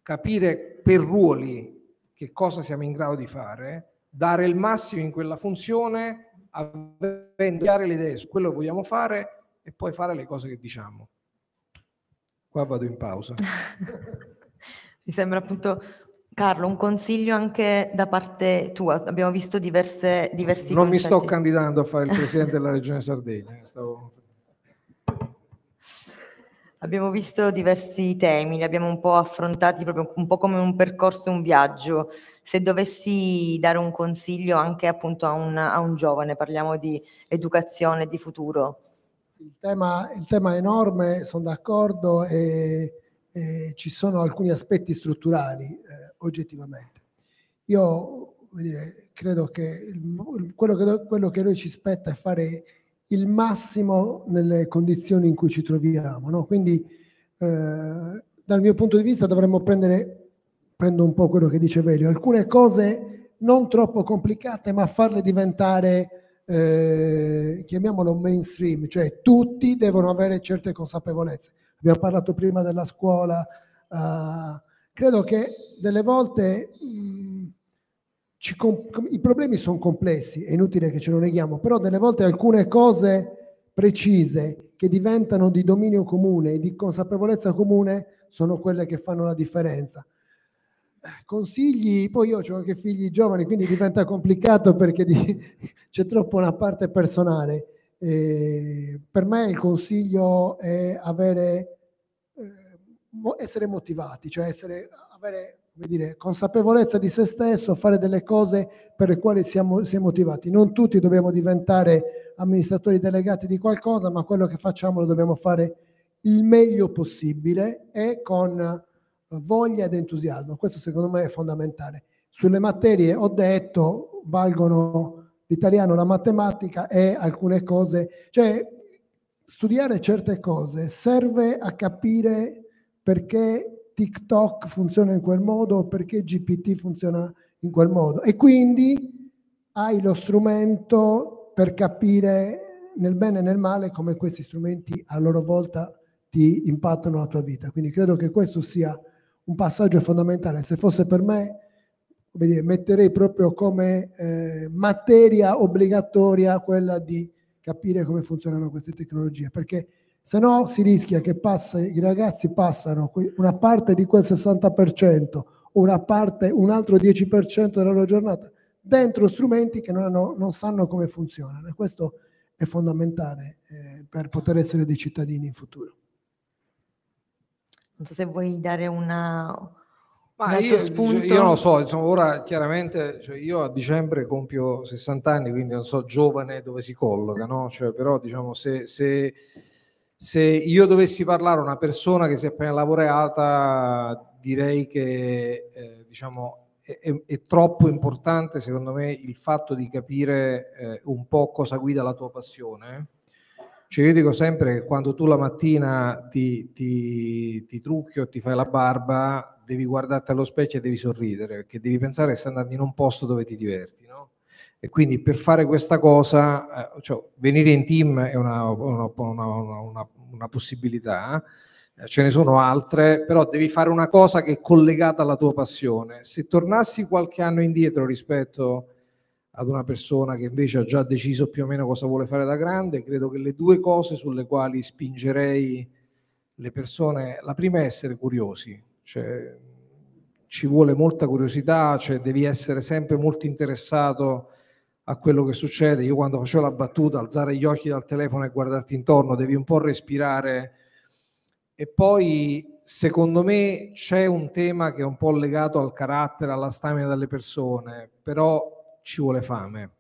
capire per ruoli che cosa siamo in grado di fare, dare il massimo in quella funzione, avendo chiare le idee su quello che vogliamo fare e poi fare le cose che diciamo. Qua vado in pausa. [LAUGHS] Mi sembra appunto Carlo, un consiglio anche da parte tua. Abbiamo visto diverse, diversi. Non concetti. mi sto candidando a fare il presidente della regione Sardegna. Eh, stavo... Abbiamo visto diversi temi, li abbiamo un po' affrontati proprio un po' come un percorso, un viaggio. Se dovessi dare un consiglio anche appunto a un, a un giovane, parliamo di educazione, di futuro. Il tema, il tema è enorme, sono d'accordo e, e, ci sono alcuni aspetti strutturali. Eh, oggettivamente. Io dire, credo che, quello che quello che noi ci spetta è fare il massimo nelle condizioni in cui ci troviamo. No? Quindi eh, dal mio punto di vista dovremmo prendere, prendo un po' quello che dice Velio, alcune cose non troppo complicate ma farle diventare, eh, chiamiamolo mainstream, cioè tutti devono avere certe consapevolezze. Abbiamo parlato prima della scuola, eh, credo che delle volte mh, mm, ci, i problemi sono complessi, è inutile che ce lo neghiamo, però delle volte alcune cose precise che diventano di dominio comune e di consapevolezza comune sono quelle che fanno la differenza. Consigli, poi io ho anche figli giovani, quindi diventa complicato perché di, [LAUGHS] c'è troppo una parte personale. Eh, per me il consiglio è avere essere motivati, cioè essere, avere dire, consapevolezza di se stesso, fare delle cose per le quali siamo, siamo motivati. Non tutti dobbiamo diventare amministratori delegati di qualcosa, ma quello che facciamo lo dobbiamo fare il meglio possibile e con eh, voglia ed entusiasmo. Questo secondo me è fondamentale. Sulle materie ho detto, valgono l'italiano, la matematica e alcune cose, cioè studiare certe cose serve a capire perché TikTok funziona in quel modo, perché GPT funziona in quel modo. E quindi hai lo strumento per capire nel bene e nel male come questi strumenti a loro volta ti impattano la tua vita. Quindi credo che questo sia un passaggio fondamentale. Se fosse per me, dire, metterei proprio come eh, materia obbligatoria quella di capire come funzionano queste tecnologie, perché se no si rischia che passi, i ragazzi passano una parte di quel 60% una parte, un altro 10% della loro giornata dentro strumenti che non, hanno, non sanno come funzionano e questo è fondamentale eh, per poter essere dei cittadini in futuro. Non so se vuoi dare una... Ma io, cioè, io non lo so, insomma, ora chiaramente cioè io a dicembre compio 60 anni, quindi non so giovane dove si colloca, no? Cioè, però diciamo se, se se io dovessi parlare a una persona che si è appena laureata, direi che eh, diciamo, è, è, troppo importante, secondo me, il fatto di capire eh, un po' cosa guida la tua passione. Cioè io dico sempre che quando tu la mattina ti, ti, ti trucchi o ti fai la barba, devi guardarti allo specchio e devi sorridere, perché devi pensare che stai andando in un posto dove ti diverti, no? E quindi per fare questa cosa, eh, cioè, venire in team è una, una, una, una possibilità, eh, ce ne sono altre, però devi fare una cosa che è collegata alla tua passione. Se tornassi qualche anno indietro rispetto ad una persona che invece ha già deciso più o meno cosa vuole fare da grande, credo che le due cose sulle quali spingerei le persone, la prima è essere curiosi, cioè ci vuole molta curiosità, cioè devi essere sempre molto interessato a quello che succede. Io quando facevo la battuta, alzare gli occhi dal telefono e guardarti intorno, devi un po' respirare. E poi, secondo me, c'è un tema che è un po' legato al carattere, alla stamina delle persone, però ci vuole fame.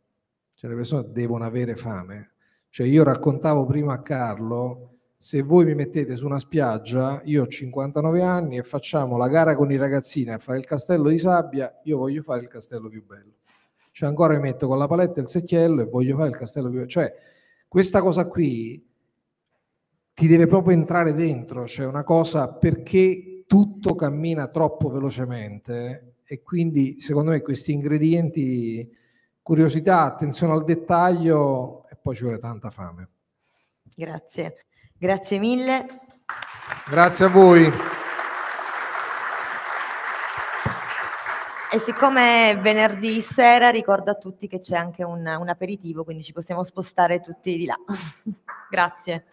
Cioè le persone devono avere fame. Cioè io raccontavo prima a Carlo, se voi mi mettete su una spiaggia, io ho 59 anni e facciamo la gara con i ragazzini a fare il castello di sabbia, io voglio fare il castello più bello. Cioè ancora mi metto con la paletta e il secchiello e voglio fare il castello più... Cioè questa cosa qui ti deve proprio entrare dentro, cioè una cosa perché tutto cammina troppo velocemente e quindi secondo me questi ingredienti, curiosità, attenzione al dettaglio e poi ci vuole tanta fame. Grazie, grazie mille. Grazie a voi. E siccome è venerdì sera, ricordo a tutti che c'è anche un, un aperitivo, quindi ci possiamo spostare tutti di là. [LAUGHS] Grazie.